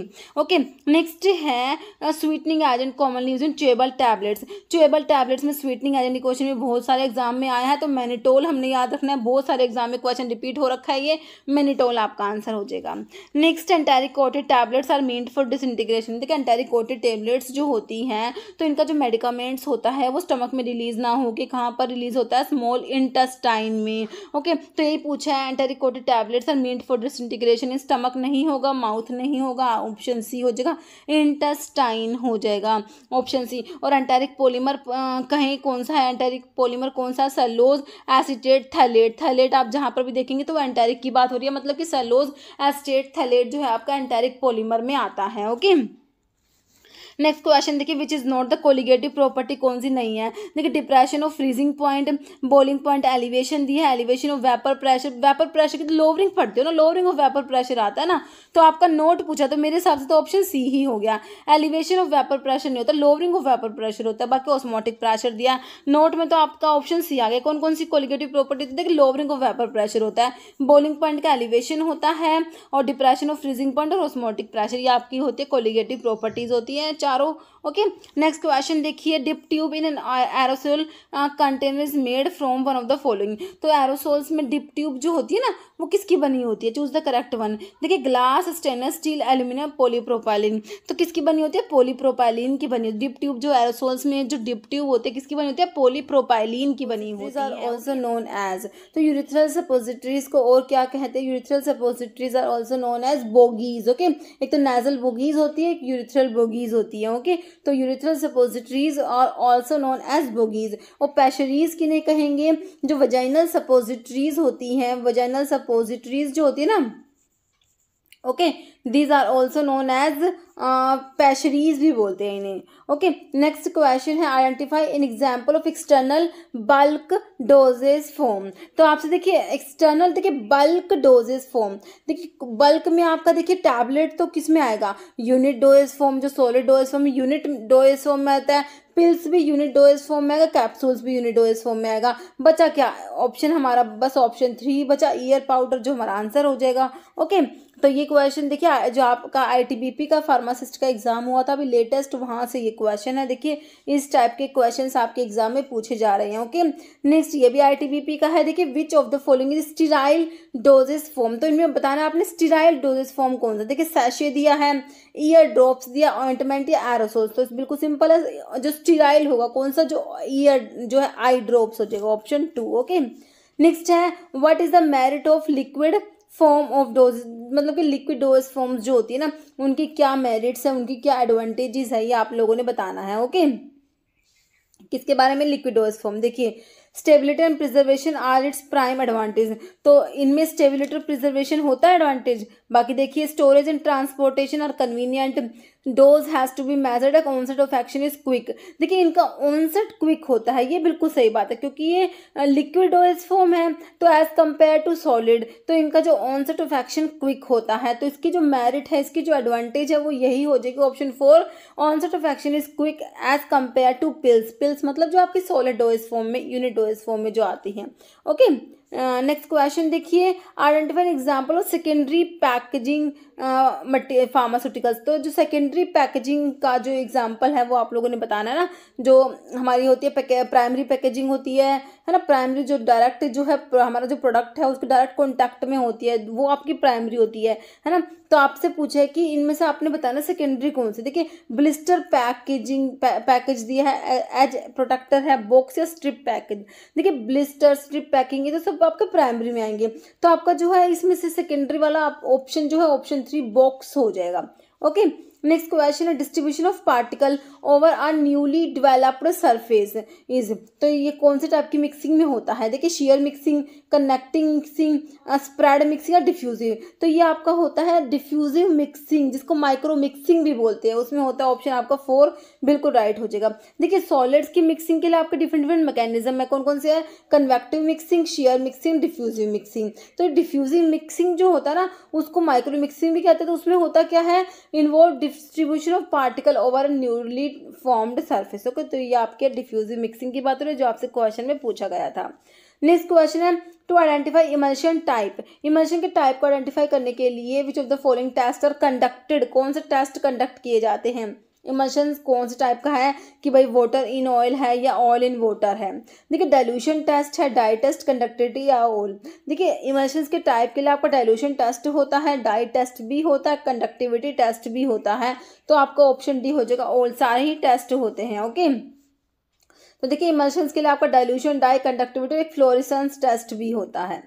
ओके नेक्स्ट है sweetening agent commonly use in table tap tablets chewable tablets में स्वीटनिंग एजेंट क्वेश्चन भी बहुत सारे एग्जाम में आया है तो मैनीटोल हमने याद रखना है बहुत सारे एग्जाम में क्वेश्चन रिपीट हो रखा है ये मैनीटोल आपका आंसर हो जाएगा next enteric coated tablets are meant for disintegration देखिए एंटेरिकोटेड टेबलेट्स जो होती हैं तो इनका जो मेडिकामेंट्स होता है वो स्टमक में रिलीज ना हो होकर कहाँ पर रिलीज होता है स्मॉल इंटस्टाइन में ओके तो यही पूछा है enteric coated tablets are meant for dis disintegration stomach नहीं होगा माउथ नहीं होगा ऑप्शन सी हो जाएगा इंटस्टाइन हो जाएगा ऑप्शन सी और एंटेरिक पोलीमर कहें कौन सा है एंटेरिक पोलीमर कौन सा सलोज एसिटेट थैलेट थैलेट आप जहाँ पर भी देखेंगे तो एंटेरिक की बात हो रही है मतलब कि सलोज एसिटेट थैलेट जो है आपका एंटेरिक पोलीमर में आता है ओके okay? नेक्स्ट क्वेश्चन देखिए which is not the colligative property कौन सी नहीं है देखिए depression of freezing point boiling point elevation दी है elevation of vapour pressure vapour pressure की तो लोवरिंग फटती हो ना लोवरिंग ऑफ वेपर प्रेशर आता है ना तो आपका नोट पूछा तो मेरे हिसाब से तो ऑप्शन सी ही हो गया एलिवेशन ऑफ वेपर प्रेशर नहीं होता लोवरिंग ऑफ वेपर प्रेशर होता है बाकी ऑस्मोटिक प्रेशर दिया है नोट में तो आपका ऑप्शन सी आ गया कौन कौन सी कोलिगेटिव तो प्रॉपर्टी देखिए लोवरिंग ऑफ वेपर प्रेशर होता है बोलिंग पॉइंट का एलिवेशन होता है और डिप्रेशन ऑफ फ्रीजिंग पॉइंट और ऑस्मोटिक प्रेशर ये आपकी होती है कोलिगेटिव प्रॉपर्टीज होती है चार deixaram ओके नेक्स्ट क्वेश्चन देखिए dip tube in an aerosol container is made from one of the following तो एरोसोल्स में डिप ट्यूब जो होती है ना वो किसकी बनी होती है चूज द करेक्ट वन देखिए glass stainless steel aluminium polypropylene तो किसकी बनी होती है पोलीप्रोपाइलिन की बनी होती है डिप ट्यूब जो एरोसोल्स में जो डिप ट्यूब होते हैं किसकी बनी होती है पोलीप्रोपाइलिन की बनी होती है ऑल्सो नोन एज तो यूरिथ्रल सपोजिटरीज को और क्या कहते हैं urethral suppositories are also known as bougies okay एक तो नेजल बोगीज होती है एक यूरिथ्रल बोगीज होती है ओके okay? तो urethral suppositories are also known as bougies और पैशरीज किन्हें कहेंगे जो वजाइनल सपोजिटरीज होती हैं वजाइनल सपोजिटरीज जो होती है ना okay these are also known as pessaries भी बोलते हैं इन्हें ओके नेक्स्ट क्वेश्चन है identify an example of external bulk dosage form तो आपसे देखिए एक्सटर्नल देखिए बल्क डोजेज फॉर्म देखिए बल्क में आपका देखिए टैबलेट तो किस में आएगा यूनिट डोज फॉर्म जो solid dose form unit dose form में आता है पिल्स भी यूनिट डोज फॉर्म में आएगा कैप्सूल्स भी यूनिट डोज फॉर्म में आएगा बचा क्या ऑप्शन हमारा बस ऑप्शन थ्री बचा ईयर पाउडर जो हमारा आंसर हो जाएगा ओके okay? तो ये क्वेश्चन देखिए जो आपका आईटीबीपी का फार्मासिस्ट का एग्ज़ाम हुआ था अभी लेटेस्ट वहाँ से ये क्वेश्चन है देखिए इस टाइप के क्वेश्चंस आपके एग्जाम में पूछे जा रहे हैं ओके नेक्स्ट ये भी आईटीबीपी का है देखिए which of the following is sterile dosage form तो इनमें बताना आपने स्टीराइल डोजेस फॉर्म कौन सा देखिए सैशे दिया है ईयर ड्रॉप्स दिया ऑइंटमेंट या एरोसोल्स तो बिल्कुल सिंपल है जो स्टीराइल होगा कौन सा जो ईयर जो है आई ड्रॉप्स हो जाएगा ऑप्शन टू ओके नेक्स्ट है what is the merit of liquid form of dose मतलब कि लिक्विड डोज फॉर्म्स जो होती है ना उनकी क्या मेरिट्स हैं उनकी क्या एडवांटेजेस है ये आप लोगों ने बताना है ओके किसके बारे में लिक्विड डोज फॉर्म देखिए stability and preservation are its prime advantage तो इनमें स्टेबिलिटी और प्रिजर्वेशन होता है एडवांटेज बाकी देखिए storage and transportation are convenient dose has to be measured एक onset of action is quick देखिए इनका ऑनसेट क्विक होता है ये बिल्कुल सही बात है क्योंकि ये लिक्विड डोज फॉर्म है तो एज कंपेयर टू सॉलिड तो इनका जो ऑनसेट ऑफ एक्शन क्विक होता है तो इसकी जो मेरिट है इसकी जो एडवांटेज है वो यही हो जाएगी option four onset of action is quick as compare to pills pills मतलब जो आपकी सॉलिड डोज फॉर्म में यूनिट डोज फॉर्म में जो आती है ओके okay? नेक्स्ट क्वेश्चन देखिए identify example of secondary packaging pharmaceuticals तो जो सेकेंडरी पैकेजिंग का जो एग्जांपल है वो आप लोगों ने बताना है ना जो हमारी होती है प्राइमरी पैकेजिंग होती है है ना प्राइमरी जो डायरेक्ट जो है हमारा जो प्रोडक्ट है उसके डायरेक्ट कॉन्टैक्ट में होती है वो आपकी प्राइमरी होती है है ना तो आपसे पूछा है कि इनमें से आपने बताना सेकेंडरी कौन सी देखिए ब्लिस्टर पैकेजिंग पैकेज दिया है एज प्रोटेक्टर है बॉक्स या स्ट्रिप पैकेज देखिए ब्लिस्टर स्ट्रिप पैकिंग ये तो सब मतलब आपके प्राइमरी में आएंगे तो आपका जो है इसमें से सेकेंडरी वाला ऑप्शन जो है ऑप्शन थ्री बॉक्स हो जाएगा ओके नेक्स्ट क्वेश्चन है distribution of particle over are newly developed surface is तो ये कौन से टाइप की मिक्सिंग में होता है देखिए shear mixing connecting mixing spread mixing या डिफ्यूजिव तो ये आपका होता है डिफ्यूजिव मिक्सिंग जिसको माइक्रो मिक्सिंग भी बोलते हैं उसमें होता है ऑप्शन आपका फोर बिल्कुल राइट हो जाएगा देखिए सॉलिड्स की मिक्सिंग के लिए आपके डिफरेंट डिफरेंट मैकेनिज्म है कौन कौन से है convective mixing shear mixing diffusive mixing तो डिफ्यूजिव मिक्सिंग जो होता है ना उसको माइक्रो मिक्सिंग भी कहते हैं तो उसमें होता क्या है involve distribution of particle over newly formed surface okay तो ये आपके डिफ्यूजिव मिक्सिंग की बात हो रही है जो आपसे क्वेश्चन में पूछा गया था नेक्स्ट क्वेश्चन है to identify emulsion type emulsion के टाइप को आइडेंटिफाई करने के लिए which of the following test are conducted कौन से टेस्ट कंडक्ट किए जाते हैं इमर्शन कौन से टाइप का है कि भाई वाटर इन ऑयल है या ऑयल इन वाटर है देखिए डाइल्यूशन टेस्ट है डाई टेस्ट कंडक्टेड या ऑयल देखिए इमर्शन के टाइप के लिए आपका डाइल्यूशन टेस्ट होता है डाई टेस्ट भी होता है कंडक्टिविटी टेस्ट भी होता है तो आपका ऑप्शन डी हो जाएगा ऑल सारे ही टेस्ट होते हैं ओके तो देखिए इमल्शंस के लिए आपका डाइल्यूशन डाई कंडक्टिविटी एक फ्लोरिसंस टेस्ट भी होता है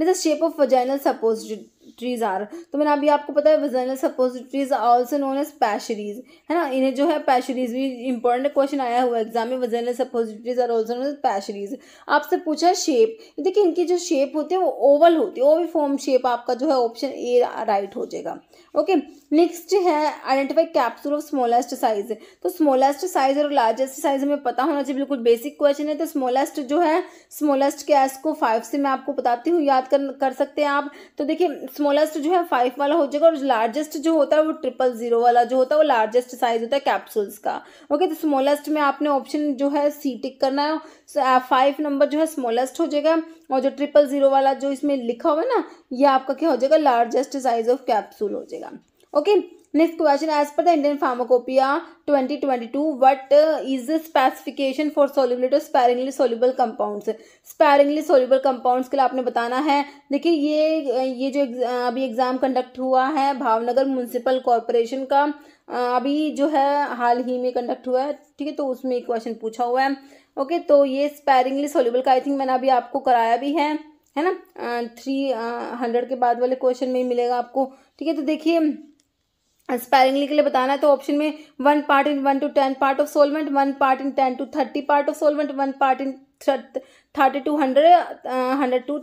जैसे shape of vaginal suppositories are तो मैंने अभी आपको पता है vaginal suppositories are also known as pessaries है ना इन्हें जो है पैशरीज भी इंपॉर्टेंट क्वेश्चन आया हुआ एग्जाम में vaginal suppositories are also known as pessaries आपसे पूछा शेप देखिए इनकी जो शेप होती है वो ओवल होती है ओवी फॉर्म शेप आपका जो है ऑप्शन ए राइट हो जाएगा ओके नेक्स्ट है identify capsule of smallest size तो स्मॉलेस्ट साइज और लार्जेस्ट साइज हमें पता होना चाहिए बिल्कुल बेसिक क्वेश्चन है तो स्मॉलेस्ट जो है स्मॉलेस्ट के एस को फाइव से मैं आपको बताती हूँ याद कर कर सकते हैं आप तो देखिए स्मॉलेस्ट जो है फाइव वाला हो जाएगा और लार्जेस्ट जो होता है वो ट्रिपल जीरो वाला जो होता है वो लार्जेस्ट साइज होता है कैप्सूल्स का ओके तो स्मॉलेस्ट में आपने ऑप्शन जो है सी टिक करना है फाइव नंबर जो है स्मॉलेस्ट हो जाएगा और जो ट्रिपल जीरो वाला जो इसमें लिखा हुआ है ना ये आपका क्या हो जाएगा लार्जेस्ट साइज ऑफ कैप्सूल हो जाएगा okay next question as per the Indian pharmacopoeia 2022 what is the specification for solubility और sparingly soluble compounds sparingly soluble compounds के लिए आपने बताना है देखिए ये ये जो uh, अभी एग्ज़ाम कंडक्ट हुआ है भावनगर म्यूनसिपल कॉरपोरेशन का uh, अभी जो है हाल ही में कंडक्ट हुआ है ठीक है तो उसमें एक क्वेश्चन पूछा हुआ है ओके तो ये स्पैरिंगली सोल्यूबल का आई थिंक मैंने अभी आपको कराया भी है है ना थ्री हंड्रेड के बाद वाले क्वेश्चन में ही मिलेगा आपको ठीक है तो देखिए स्पेलिंगली के लिए बताना है तो ऑप्शन में one part in one to ten part of solvent one part in ten to thirty part of solvent one part in thirty to hundred hundred to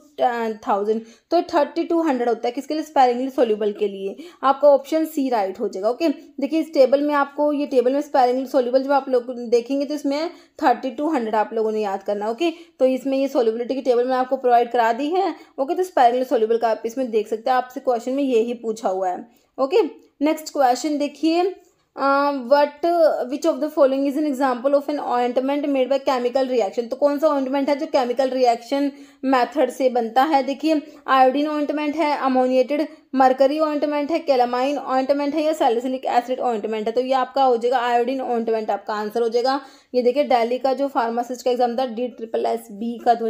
thousand तो थर्टी टू हंड्रेड होता है किसके लिए स्पेरिंगली सोल्यूबल के लिए आपका ऑप्शन सी राइट हो जाएगा ओके देखिए इस टेबल में आपको ये टेबल में स्पेरिंगली सोल्यूबल जब आप लोग देखेंगे तो इसमें थर्टी टू हंड्रेड आप लोगों ने याद करना ओके तो इसमें ये सोल्यूबिलिटी की टेबल में आपको प्रोवाइड करा दी है ओके तो स्पेरिंगली सोल्यूबल का आप इसमें देख सकते हैं आपसे क्वेश्चन में यही पूछा हुआ है ओके नेक्स्ट क्वेश्चन देखिए what which of the following is an example of an ointment made by chemical reaction तो कौन सा ऑइंटमेंट है जो केमिकल रिएक्शन मेथड से बनता है देखिए आयोडीन ऑइंटमेंट है अमोनिएटेड मरकरी ऑइंटमेंट है कैलामाइन ऑइंटमेंट है या सैलिसिलिक एसिड ऑइंटमेंट है तो ये आपका हो जाएगा आयोडीन ऑइंटमेंट आपका आंसर हो जाएगा ये देखिए डेली का जो फार्मासिस्ट का एग्जाम था डी ट्रिपल एस बी का दो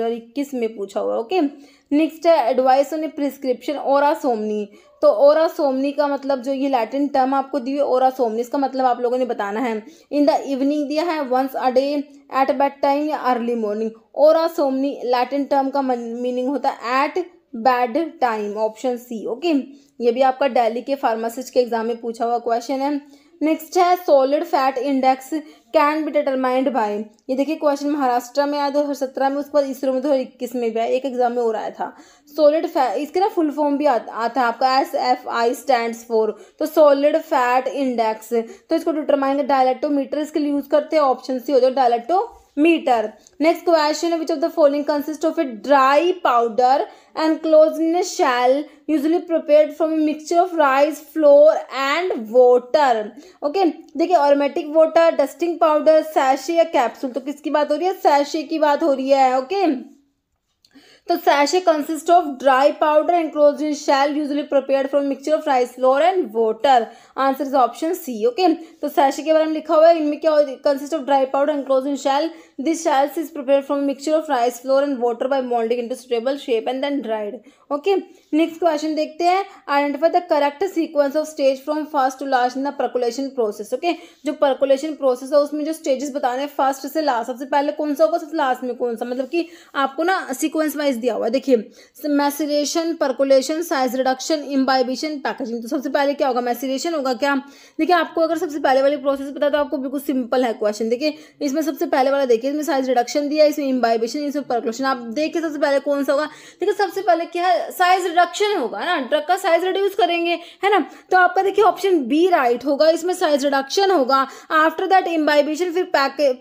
में पूछा हुआ ओके नेक्स्ट है एडवाइस ऑन ए प्रिस्क्रिप्शन और सोमनी तो ओरा सोमनी का मतलब जो ये लैटिन टर्म आपको दी हुई ओरा सोमनी इसका मतलब आप लोगों ने बताना है इन द इवनिंग दिया है once a day at bed time या अर्ली मॉर्निंग ओरा सोमनी लैटिन टर्म का मीनिंग होता है at bed time option C okay ये भी आपका डेली के फार्मासिस्ट के एग्जाम में पूछा हुआ क्वेश्चन है नेक्स्ट है solid fat index can be determined by ये देखिए क्वेश्चन महाराष्ट्र में आया दो हज़ार सत्रह में उस पर इसरो में दो हज़ार इक्कीस में भी आया एक एग्जाम में हो रहा था सॉलिड फैट इसके ना फुल फॉर्म भी आ, आता है आपका S F I stand for तो सॉलिड फैट इंडेक्स तो इसको डिटरमाइंड डायलेक्टोमीटर इसके लिए यूज़ करते हैं ऑप्शन सी हो जाए डायलेक्टो मीटर नेक्स्ट क्वेश्चन है which of the following consist of a dry powder and close in a shell usually prepare from a mixture of rice flour and water okay देखिए aromatic water dusting powder sachet या कैप्सूल तो किसकी बात हो रही है सैशे की बात हो रही है ओके okay? तो sachet consist of dry powder and in shell usually prepare from mixture of rice flour and water answer is option C okay तो सैशे के बारे में लिखा हुआ है इनमें क्या consist of dry powder and in shell this chaas is prepare from mixture of rice flour and water by moulding molding stable shape and then dried okay next question देखते हैं identify the correct sequence of stage from first to last in the percolation process okay जो परकुलेशन प्रोसेस है उसमें जो स्टेजेस बताने हैं फर्स्ट से लास्ट सबसे पहले कौन सा होगा सबसे लास्ट में कौन सा मतलब कि आपको ना सीक्वेंस वाइज दिया हुआ है देखिए maceration percolation size reduction imbibition packaging तो सबसे पहले क्या होगा मैसिरेशन होगा क्या देखिए आपको अगर सबसे पहले वाली प्रोसेस बता तो आपको बिल्कुल सिंपल है क्वेश्चन देखिए इसमें सबसे पहले वाला देखिए पैकेज में साइज रिडक्शन दिया इसमें इम्बाइबेशन इसमें परक्लोशन आप देखिए सबसे पहले कौन सा होगा देखिए सबसे पहले क्या है साइज रिडक्शन होगा ना ड्रग का साइज रिड्यूस करेंगे है ना तो आपका देखिए ऑप्शन बी राइट होगा इसमें साइज रिडक्शन होगा आफ्टर दैट इम्बाइबेशन फिर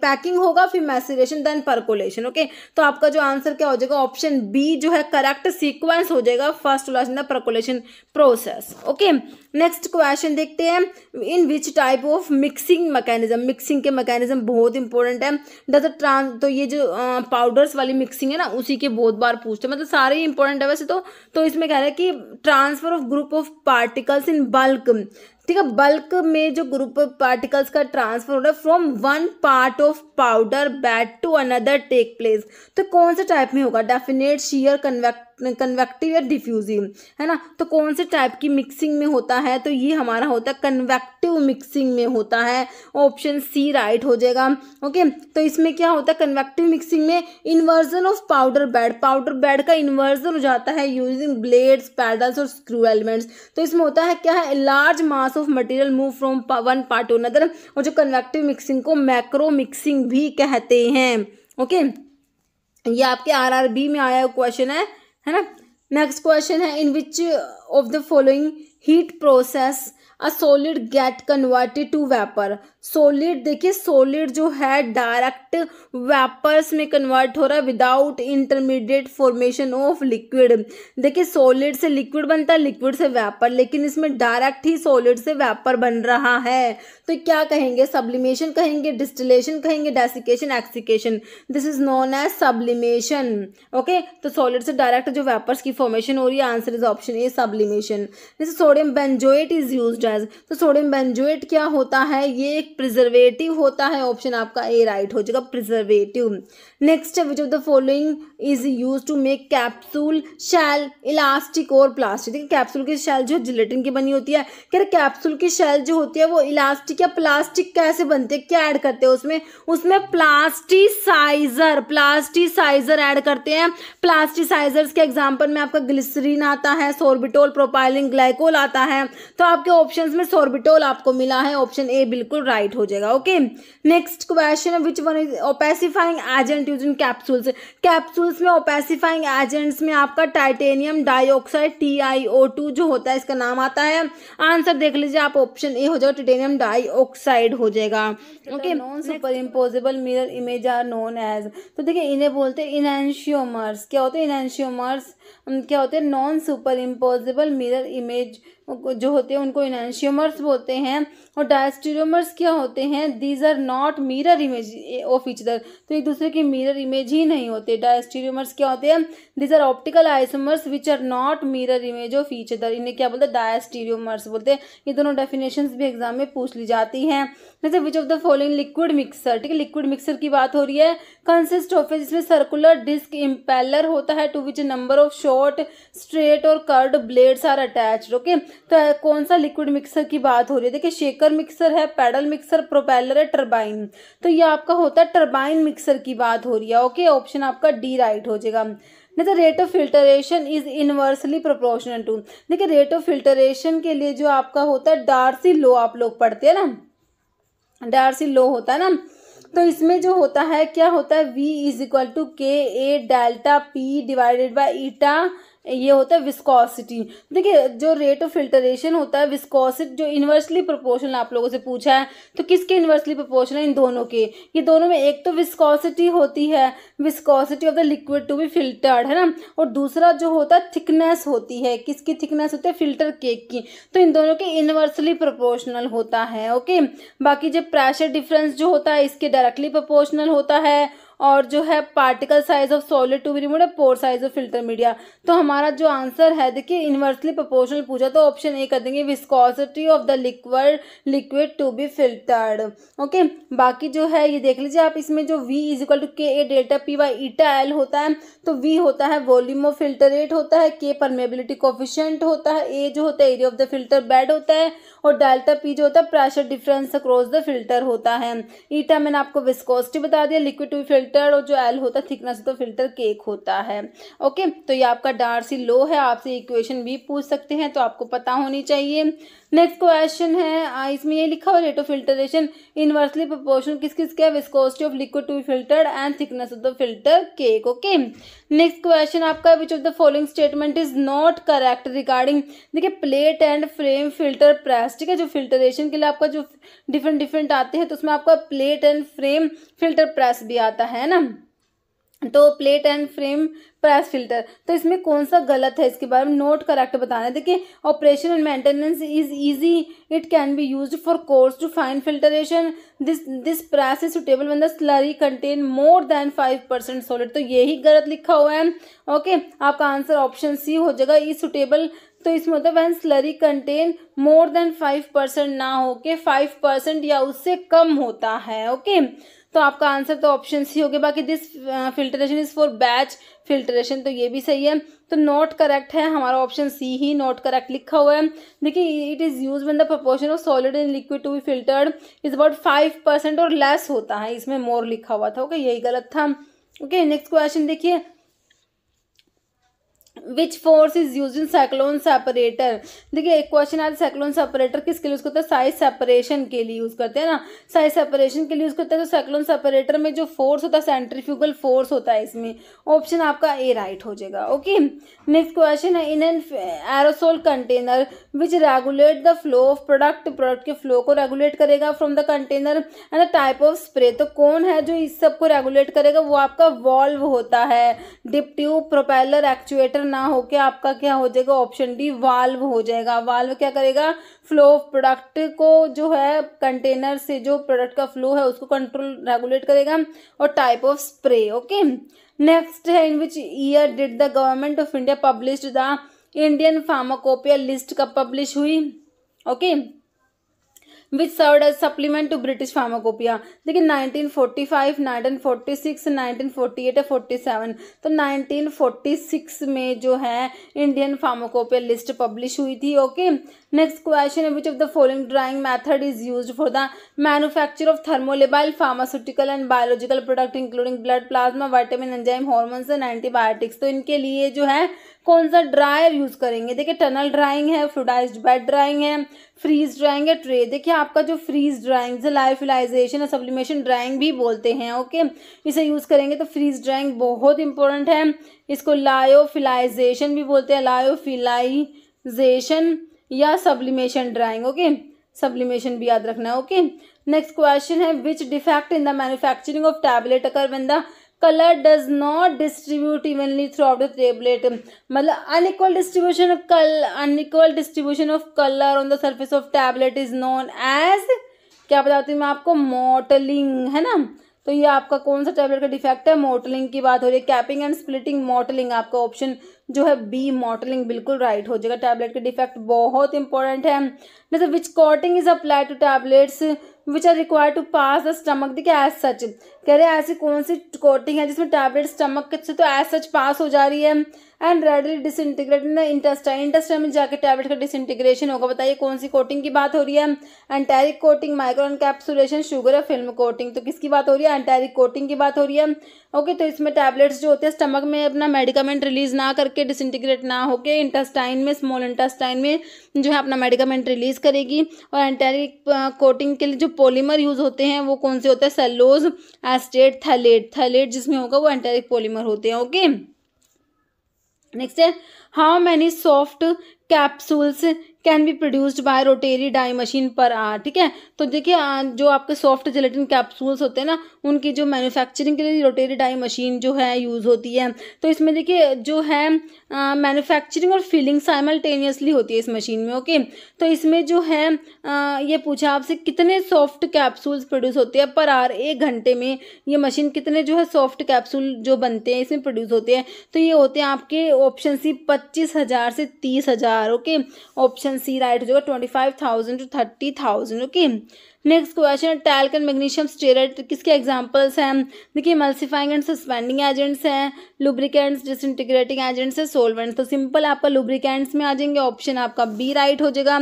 पैकिंग होगा फिर मैसेजेशन देन परकोलेशन ओके तो आपका जो आंसर क्या हो जाएगा ऑप्शन बी जो है करेक्ट सीक्वेंस हो जाएगा first last in the percolation process okay next question देखते हैं in which type of mixing mechanism mixing के मैकेनिज्म बहुत इंपॉर्टेंट है द ट्रांस तो ये जो पाउडर्स वाली मिक्सिंग है ना उसी के बहुत बार पूछते हैं मतलब सारे ही इंपॉर्टेंट है वैसे तो तो इसमें कह रहे हैं कि transfer of group of particles in bulk ठीक है बल्क में जो ग्रुप पार्टिकल्स का ट्रांसफर हो रहा है from one part of powder bed to another take place तो कौन से टाइप में होगा डेफिनेट शीयर कन्वेक्ट कन्वेक्टिव या डिफ्यूजिव है ना तो कौन से टाइप की मिक्सिंग में होता है तो ये हमारा होता है कन्वेक्टिव मिक्सिंग में होता है ऑप्शन सी राइट हो जाएगा ओके तो इसमें क्या होता है कन्वेक्टिव मिक्सिंग में inversion of powder bed powder bed का इन्वर्जन हो जाता है यूजिंग ब्लेड्स पैडल्स और स्क्रू एलिमेंट्स तो इसमें होता है क्या है large mass of material move from one part to another और जो कन्वेक्टिव मिक्सिंग को मैक्रो मिक्सिंग भी कहते हैं ओके ये आपके आरआरबी में आया क्वेश्चन है है ना नेक्स्ट क्वेश्चन है in which of the following heat process a solid get converted to vapour solid देखिए सोलिड जो है डायरेक्ट वेपर्स में कन्वर्ट हो रहा है without intermediate formation of liquid देखिए सोलिड से लिक्विड बनता है लिक्विड से वेपर लेकिन इसमें डायरेक्ट ही सोलिड से वेपर बन रहा है तो क्या कहेंगे सब्लिमेशन कहेंगे डिस्टिलेशन कहेंगे desiccation exsiccation this is known as sublimation okay तो सॉलिड से डायरेक्ट जो वेपर्स की फॉर्मेशन हो रही है answer is option A sublimation जैसे sodium benzoate is use as तो सोडियम बेंजोएट क्या होता है ये एक प्रिजर्वेटिव होता है ऑप्शन आपका ए राइट हो जाएगा preservative next which of the following is use to make capsule shell elastic और प्लास्टिक देखिए कैप्सूल की शैल जो जिलेटिन की बनी होती है कह रहे कैप्सूल की शैल जो होती है वो इलास्टिक या प्लास्टिक कैसे बनती है क्या ऐड करते हैं उसमें उसमें प्लास्टिसाइजर प्लास्टिसाइजर ऐड करते हैं प्लास्टिसाइजर्स के एग्जाम्पल में आपका ग्लिसरीन आता है सोर्बिटोल प्रोपाइलिन ग्लाइकोल आता है तो आपके ऑप्शन में सोर्बिटोल आपको मिला है ऑप्शन ए बिल्कुल राइट हो जाएगा okay next question which one is opacifying agent use in capsules capsules में ओपेसिफाइंग एजेंट्स में आपका टाइटेनियम डाइऑक्साइड टी जो होता है इसका नाम आता है आंसर देख लीजिए आप ऑप्शन ए हो जाएगा टाइटेनियम डाइऑक्साइड हो जाएगा okay non super imposable mirror image are known as तो देखिए इन्हें बोलते हैं इनहेंशियोमर्स क्या होते हैं इनहेंशियोमर्स क्या होते हैं non super imposable mirror image जो होते हैं उनको इनशियोमर्स बोलते हैं और डायस्टीरियोमर्स क्या होते हैं these are not mirror image of each तो एक दूसरे के मिरर इमेज ही नहीं होते डायस्टीरोमर्स क्या होते हैं these are optical isomers which are not mirror image of each इन्हें क्या बोलते हैं डायस्टीरियोमर्स बोलते हैं ये दोनों डेफिनेशन भी एग्जाम में पूछ ली जाती हैं जैसे which of the following liquid mixer ठीक है लिक्विड मिक्सर की बात हो रही है कंसिस्ट ऑफ है जिसमें सर्कुलर डिस्क इम्पेलर होता है to which number of short straight और curved blades are attach okay तो कौन सा लिक्विड मिक्सर की बात हो रही है देखिए शेकर मिक्सर है पैडल मिक्सर प्रोपेलर है टर्बाइन तो ये आपका होता है टर्बाइन मिक्सर की बात हो रही है ओके ऑप्शन आपका डी राइट हो जाएगा नहीं तो rate of filtration is inversely proportional to देखिए रेट ऑफ फिल्टरेशन के लिए जो आपका होता है डार्सी लो आप लोग पढ़ते हैं ना डार्सी लो होता है ना तो इसमें जो होता है क्या होता है we is equal to K A delta P divided by eta ये होता है विस्कोसिटी देखिए जो रेट ऑफ फिल्टरेशन होता है विस्कोसिटी जो इन्वर्सली प्रोपोर्शनल आप लोगों से पूछा है तो किसके इन्वर्सली प्रोपोर्शनल इन दोनों के ये दोनों में एक तो विस्कोसिटी होती है viscosity of the liquid to be filtered है ना और दूसरा जो होता है थिकनेस होती है किसकी थिकनेस होती है फिल्टर केक की तो इन दोनों के इन्वर्सली प्रोपोर्शनल होता है ओके बाकी जब प्रेशर डिफरेंस जो होता है इसके डायरेक्टली प्रोपोर्शनल होता है और जो है particle size of solid to be remove pore size of filter media तो हमारा जो आंसर है देखिए इन्वर्सली प्रोपोर्शनल पूछा तो ऑप्शन ए कर देंगे viscosity of the liquor liquid to be filtered okay बाकी जो है ये देख लीजिए आप इसमें जो we is equal to K A delta P by eta L होता है तो वी होता है वॉल्यूम ऑफ फिल्टरेट होता है के परमेबिलिटी कोफिशियंट होता है ए जो होता है area of the filter bed होता है और डेल्टा पी जो होता है pressure difference across the filter होता है ईटा मैंने आपको विस्कोसिटी बता दिया लिक्विड टू फिल्टर फिल्टर और जो एल होता है थिकनेस तो होता है फिल्टर केक होता है ओके तो ये आपका डार्सी लो है आपसे इक्वेशन भी पूछ सकते हैं तो आपको पता होनी चाहिए नेक्स्ट क्वेश्चन है इसमें ये लिखा हुआ rate of filtration inversely proportional किस किस के viscosity of liquid to filtered and thickness of the filter cake okay next question आपका which of the following statement is not correct regarding देखिए plate and frame filter press ठीक है जो फिल्टरेशन के लिए आपका जो डिफरेंट डिफरेंट आते हैं तो उसमें आपका plate and frame filter press भी आता है ना तो plate and frame press filter तो इसमें कौन सा गलत है इसके बारे में नोट करेक्ट बताना है देखिए operation and maintenance is easy it can be used for coarse to fine filtration this this press is suitable when the slurry contain more than five percent solid तो यही गलत लिखा हुआ है ओके आपका आंसर ऑप्शन सी हो जाएगा इज सुटेबल तो इसमें होता है when slurry contain more than five percent ना हो के फाइव परसेंट या उससे कम होता है ओके okay? तो आपका आंसर तो ऑप्शन सी हो गया बाकी this filtration is for batch filtration तो ये भी सही है तो नॉट करेक्ट है हमारा ऑप्शन सी ही नॉट करेक्ट लिखा हुआ है देखिए it is use in the proportion of solid and liquid to be filtered is about five percent और लेस होता है इसमें मोर लिखा हुआ था ओके यही गलत था ओके नेक्स्ट क्वेश्चन देखिए which force is use in cyclone separator देखिए एक क्वेश्चन आज साइक्लोन सेपरेटर किसके लिए यूज़ करता है साइज सेपरेशन के लिए यूज़ करते हैं ना साइज सेपरेशन के लिए यूज़ करते हैं तो साइक्लोन सेपरेटर में जो फोर्स होता है सेंट्रीफ्यूगल फोर्स होता है इसमें ऑप्शन आपका ए राइट हो जाएगा ओके नेक्स्ट क्वेश्चन है in an aerosol container which regulate the flow of product product के फ्लो को रेगुलेट करेगा from the container and the type of spray तो कौन है जो इस सबको रेगुलेट करेगा वो आपका वॉल्व होता है डिप ट्यूब प्रोपेलर एक्चुएटर ना होके आपका क्या हो जाएगा ऑप्शन डी वाल्व हो जाएगा वाल्व क्या करेगा फ्लो ऑफ प्रोडक्ट को जो है कंटेनर से जो प्रोडक्ट का फ्लो है उसको कंट्रोल रेगुलेट करेगा और type of spray okay next है in which year did the government of India publish the Indian pharmacopoeia list कब पब्लिश हुई okay okay? Which serve as supplement to British pharmacopoeia देखिए 1945, 1946, 1948 और 47 तो 1946 में जो है इंडियन फार्माकोपिया लिस्ट पब्लिश हुई थी ओके नेक्स्ट क्वेश्चन है which of the following drying method is use for the manufacture of thermolabile pharmaceutical and biological product including blood plasma vitamin enzyme hormones and antibiotics तो इनके लिए जो है कौन सा ड्रायर यूज़ करेंगे देखिए टनल ड्राइंग है फ्लूडाइज बेड ड्राइंग है फ्रीज ड्राइंग है ट्रे देखिए आपका जो फ्रीज ड्राइंग है लाइफिलाइजेशन या सब्लिमेशन ड्राइंग भी बोलते हैं ओके इसे यूज़ करेंगे तो फ्रीज ड्राइंग बहुत इंपॉर्टेंट है इसको लायोफिलाइजेशन भी बोलते हैं लायोफिलाइजेशन या सब्लिमेशन ड्राइंग ओके सब्लिमेशन भी याद रखना है ओके नेक्स्ट क्वेश्चन है which defect in the manufacturing of tablet अगर when the colour does not distribute evenly throughout the tablet मतलब unequal distribution of colour unequal distribution of colour on the surface of tablet is known as क्या बताती हूँ मैं आपको मॉटलिंग है ना तो ये आपका कौन सा टैबलेट का डिफेक्ट है मॉटलिंग की बात हो रही है कैपिंग एंड स्प्लिटिंग मॉटलिंग आपका ऑप्शन जो है बी मॉडलिंग बिल्कुल राइट हो जाएगा टैबलेट के डिफेक्ट बहुत इंपॉर्टेंट है जैसे which coating is apply to tablets which are require to pass the stomach देखिए एज सच कह रहे हैं ऐसी कौन सी कोटिंग है जिसमें टैबलेट स्टमक से तो एज सच पास हो जा रही है and readily integrate in intestine intestine में जाकर टैबलेट का इंटीग्रेशन होगा बताइए कौन सी कोटिंग की बात हो रही है enteric coating microencapsulation sugar और फिल्म कोटिंग तो किसकी बात हो रही है एंटेरिक कोटिंग की बात हो रही है ओके okay, तो इसमें टैबलेट्स जो होते हैं स्टमक में अपना मेडिकामेंट रिलीज ना करके करके डिसइंटीग्रेट ना होके इंटेस्टाइन में स्मॉल इंटेस्टाइन में जो है अपना मेडिकामेंट रिलीज करेगी और एंटेरिक कोटिंग के लिए जो पॉलीमर यूज़ होते हैं वो कौन से होते हैं सेलोज एस्टेट थैलेट थैलेट जिसमें होगा वो एंटेरिक पॉलीमर होते हैं ओके नेक्स्ट है how many soft capsules can be produced by rotary die machine per hour ठीक है तो देखिए जो आपके सॉफ्ट जेलेटिन कैप्सूल्स होते हैं ना उनकी जो मैन्युफैक्चरिंग के लिए रोटेरी डाई मशीन जो है यूज़ होती है तो इसमें देखिए जो है मैन्युफैक्चरिंग और फिलिंग साइमल्टेनियसली होती है इस मशीन में ओके तो इसमें जो है आ, ये पूछा आपसे कितने सॉफ्ट कैप्सूल्स प्रोड्यूस होते हैं पर आर एक घंटे में ये मशीन कितने जो है सॉफ्ट कैप्सूल जो बनते हैं इसमें प्रोड्यूस होते हैं तो ये होते हैं आपके ऑप्शन सी पच्चीस हज़ार से तीस हज़ार हजार ओके ऑप्शन सी राइट हो जाएगा twenty five thousand to thirty thousand okay next question and magnesium stearate किसके एग्जाम्पल्स हैं देखिए मल्सिफाइंग एंड सस्पेंडिंग एजेंट्स हैं लुब्रिकेंट्स डिसइंटीग्रेटिंग एजेंट्स हैं सोलवेंट्स तो सिंपल आपका लुब्रिकेंट्स में आ जाएंगे ऑप्शन आपका बी राइट हो जाएगा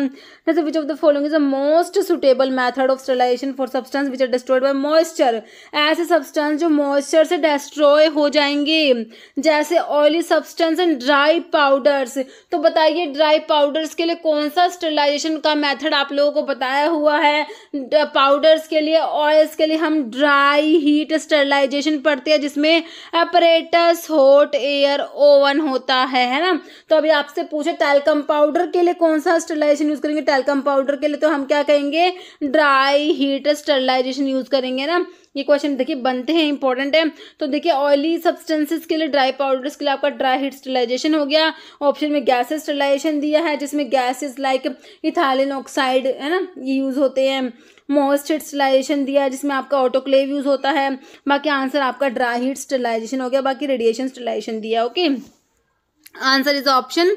जैसे which of the following is the most suitable method of sterilization for substance which are destroyed by moisture ऐसे सब्सटेंस जो मॉइस्चर से डिस्ट्रॉय हो जाएंगे जैसे oily substance and dry powders तो बताइए ड्राई पाउडर्स के लिए कौन सा स्टेलाइजेशन का मेथड आप लोगों को बताया हुआ है पाउडर्स uh, के लिए ऑयल्स के लिए हम ड्राई हीट स्टरलाइजेशन पढ़ते हैं जिसमें अपरेटस हॉट एयर ओवन होता है है ना तो अभी आपसे पूछे टैलकम पाउडर के लिए कौन सा स्टरलाइजेशन यूज़ करेंगे टैलकम पाउडर के लिए तो हम क्या कहेंगे ड्राई हीट स्टरलाइजेशन यूज़ करेंगे ना ये क्वेश्चन देखिए बनते हैं इंपॉर्टेंट है तो देखिए ऑयली सब्सटेंसेस के लिए ड्राई पाउडर्स के लिए आपका ड्राई हीट स्टेलाइजेशन हो गया ऑप्शन में गैसेस स्टेलाइजेशन दिया है जिसमें गैसेस लाइक इथालिन ऑक्साइड है ना ये यूज़ होते हैं मोस्ट हीट स्टेलाइजेशन दिया है जिसमें आपका ऑटोक्लेव यूज़ होता है बाकी आंसर आपका ड्राई हीट स्टेलाइजेशन हो गया बाकी रेडिएशन स्टेलाइजेशन दिया okay okay? Answer is option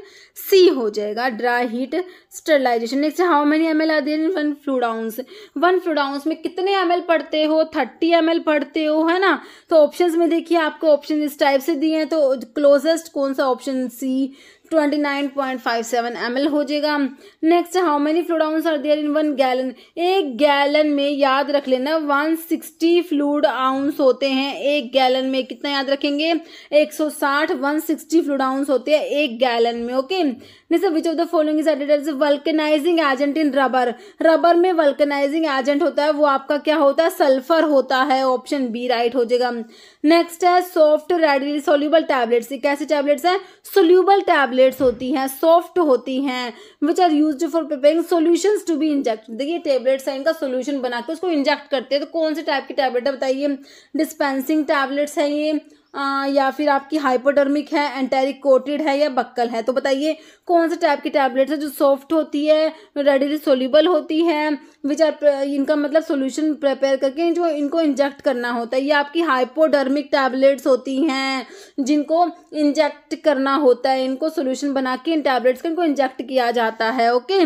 C हो जाएगा dry heat sterilization next how many M L are there one fluid ounce one fluid ounce में कितने एम एल पढ़ते हो थर्टी एम एल पढ़ते हो है ना तो ऑप्शंस में देखिए आपको ऑप्शन इस टाइप से दिए हैं तो क्लोजेस्ट कौन सा ऑप्शन सी 29.57 ml हो जाएगा next how many fluid ounces are there in one gallon एक गैलन में याद रख लेना 160 फ्लूड आउंस होते हैं एक गैलन में कितना याद रखेंगे 160 160 फ्लूड आउंस होते हैं एक गैलन में okay next which of the following is added as vulcanizing agent in rubber rubber में वल्कनाइजिंग एजेंट होता है वो आपका क्या होता है सल्फर होता है ऑप्शन बी राइट हो जाएगा नेक्स्ट है सॉफ्ट रेडली सोल्यूबल टैबलेट्स ये कैसे टैबलेट्स हैं सोल्यूबल टैबलेट्स होती हैं सॉफ्ट होती हैं which are use for preparing solution to be inject देखिए टेबलेट्स हैं इनका सोल्यूशन बना के उसको इंजेक्ट करते हैं तो कौन से टाइप की टैबलेट है बताइए डिस्पेंसिंग टैबलेट्स हैं ये आ, या फिर आपकी हाइपोडर्मिक है एंटेरिक कोटेड है या बक्कल है तो बताइए कौन से टाइप की टैबलेट्स है जो सॉफ्ट होती है रेडीली सोल्यूबल होती है विच आर इनका मतलब सोल्यूशन प्रिपेयर करके जो इनको इंजेक्ट करना होता है ये आपकी हाइपोडर्मिक टैबलेट्स होती हैं जिनको इंजेक्ट करना होता है इनको सोल्यूशन बना के इन टैबलेट्स को इनको इंजेक्ट किया जाता है ओके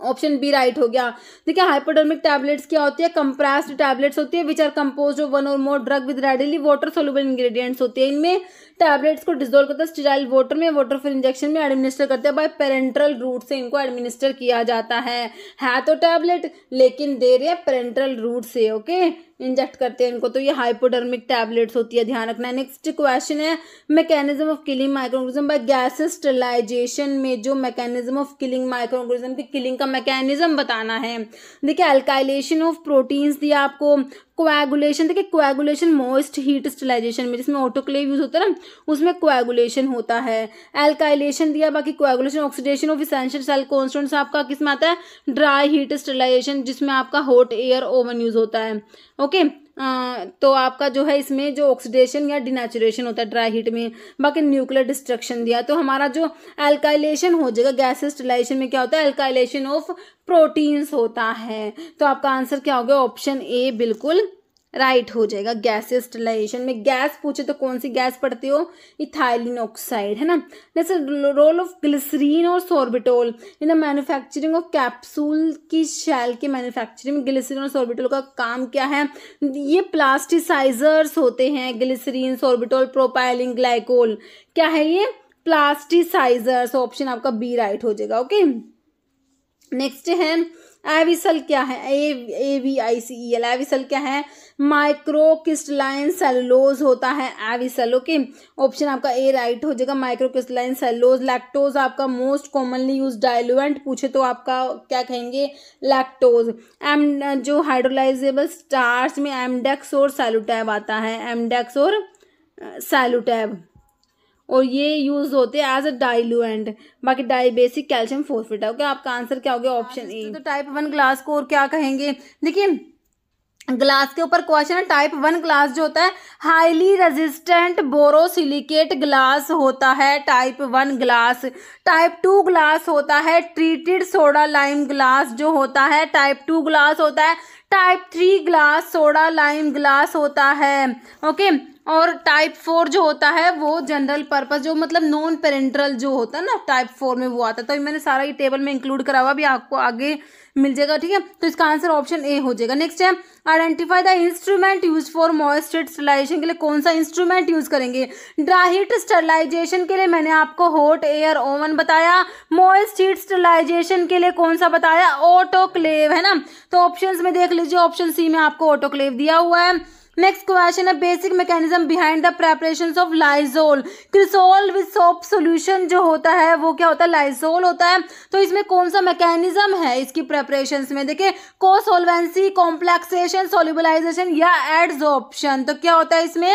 ऑप्शन बी राइट हो गया देखिए हाइपोडर्मिक टैबलेट्स क्या होती है कंप्रेस्ड टैबलेट्स होती है which are compose of one और more drug with readily water soluble ingredients होते हैं इनमें टैबलेट्स को डिजोल्व करते हैं स्टेराइल वाटर में वाटर फिल इंजेक्शन में एडमिनिस्टर करते हैं बाय पेरेंट्रल रूट से इनको एडमिनिस्टर किया जाता है है तो टैबलेट लेकिन दे रहे हैं पेरेंट्रल रूट से ओके इंजेक्ट करते हैं इनको तो ये हाइपोडर्मिक टैबलेट्स होती है ध्यान रखना नेक्स्ट क्वेश्चन है mechanism of killing microorganism by gas sterilization में जो मैकेनिज्म ऑफ किलिंग माइक्रोग्रिज्म की किलिंग का मैकेनिज्म बताना है देखिए अल्काइलेशन ऑफ प्रोटीन्स दिया आपको क्वागुलेशन देखिए क्वागुलेशन मोस्ट हीट स्टिलाइजेशन में जिसमें ऑटोक्लेव यूज होता है ना उसमें क्वागुलेशन होता है एल्काइलेशन दिया बाकी coagulation oxidation of essential cell constituents आपका किसमें आता है ड्राई हीट स्टिलाइजेशन जिसमें आपका हॉट एयर ओवन यूज होता है ओके तो आपका जो है इसमें जो ऑक्सीडेशन या डिनेचुरेशन होता है ड्राई हीट में बाकी न्यूक्लियर डिस्ट्रक्शन दिया तो हमारा जो एल्काइलेशन हो जाएगा गैस में क्या होता है एल्काइलेशन ऑफ प्रोटीन्स होता है तो आपका आंसर क्या हो गया ऑप्शन ए बिल्कुल राइट right हो जाएगा गैस स्टेलाइजेशन में गैस पूछे तो कौन सी गैस पड़ती हो इथाइलिन ऑक्साइड है ना जैसे रोल ऑफ ग्लिसरीन और sorbitol in the manufacturing of capsule की शैल के मैन्युफैक्चरिंग में ग्लिसरीन और सोर्बिटोल का काम क्या है ये प्लास्टिसाइजर्स होते हैं ग्लिसरीन सोर्बिटोल प्रोपाइलिंग ग्लाइकोल क्या है ये प्लास्टिसाइजर्स ऑप्शन आपका बी राइट हो जाएगा ओके नेक्स्ट है एविसल क्या है ए A V I C E L एविसल क्या है माइक्रोक्रिस्टलाइन सेलुलोज होता है एविसल ओके ऑप्शन आपका ए राइट हो जाएगा माइक्रोक्रिस्टलाइन सेलुलोज लैक्टोज आपका मोस्ट कॉमनली यूज डाइलुएंट पूछे तो आपका क्या कहेंगे लैक्टोज एम जो हाइड्रोलाइजेबल स्टार्च में एमडेक्स और सेलोटैब आता है एमडेक्स और सेलोटैब और ये यूज होते हैं एज अ डाइल्यूएंट बाकी डाइबेसिक कैल्शियम फोस्फेट है ओके आपका आंसर क्या हो गया ऑप्शन ए तो टाइप वन ग्लास को और क्या कहेंगे देखिए ग्लास के ऊपर क्वेश्चन है टाइप वन ग्लास जो होता है हाईली रेजिस्टेंट बोरोसिलिकेट ग्लास होता है type one glass type two glass होता है ट्रीटेड सोडा लाइम ग्लास जो होता है टाइप टू ग्लास होता है type three glass soda lime glass होता है ओके और टाइप फोर जो होता है वो जनरल पर्पज जो मतलब नॉन पेरेंट्रल जो होता है ना टाइप फोर में वो आता है तो मैंने सारा ये टेबल में इंक्लूड करा हुआ अभी आपको आगे मिल जाएगा ठीक है तो इसका आंसर ऑप्शन ए हो जाएगा नेक्स्ट है identify the instrument use for moist sterilization के लिए कौन सा इंस्ट्रूमेंट यूज करेंगे ड्राहीट हीट स्टरलाइजेशन के लिए मैंने आपको हॉट एयर ओवन बताया मॉइस्ट हीट स्टरलाइजेशन के लिए कौन सा बताया ऑटोक्लेव है ना तो ऑप्शन में देख लीजिए ऑप्शन सी में आपको ऑटोक्लेव दिया हुआ है नेक्स्ट क्वेश्चन है basic mechanism behind the preparation of Lysol cresol with soap solution जो होता है वो क्या होता है लाइजोल होता है तो इसमें कौन सा मैकेनिज्म है इसकी प्रेपरेशन में देखिए कोसोलवेंसी कॉम्प्लेक्सेशन सोल्यूबलाइजेशन या एड्स ऑप्शन तो क्या होता है इसमें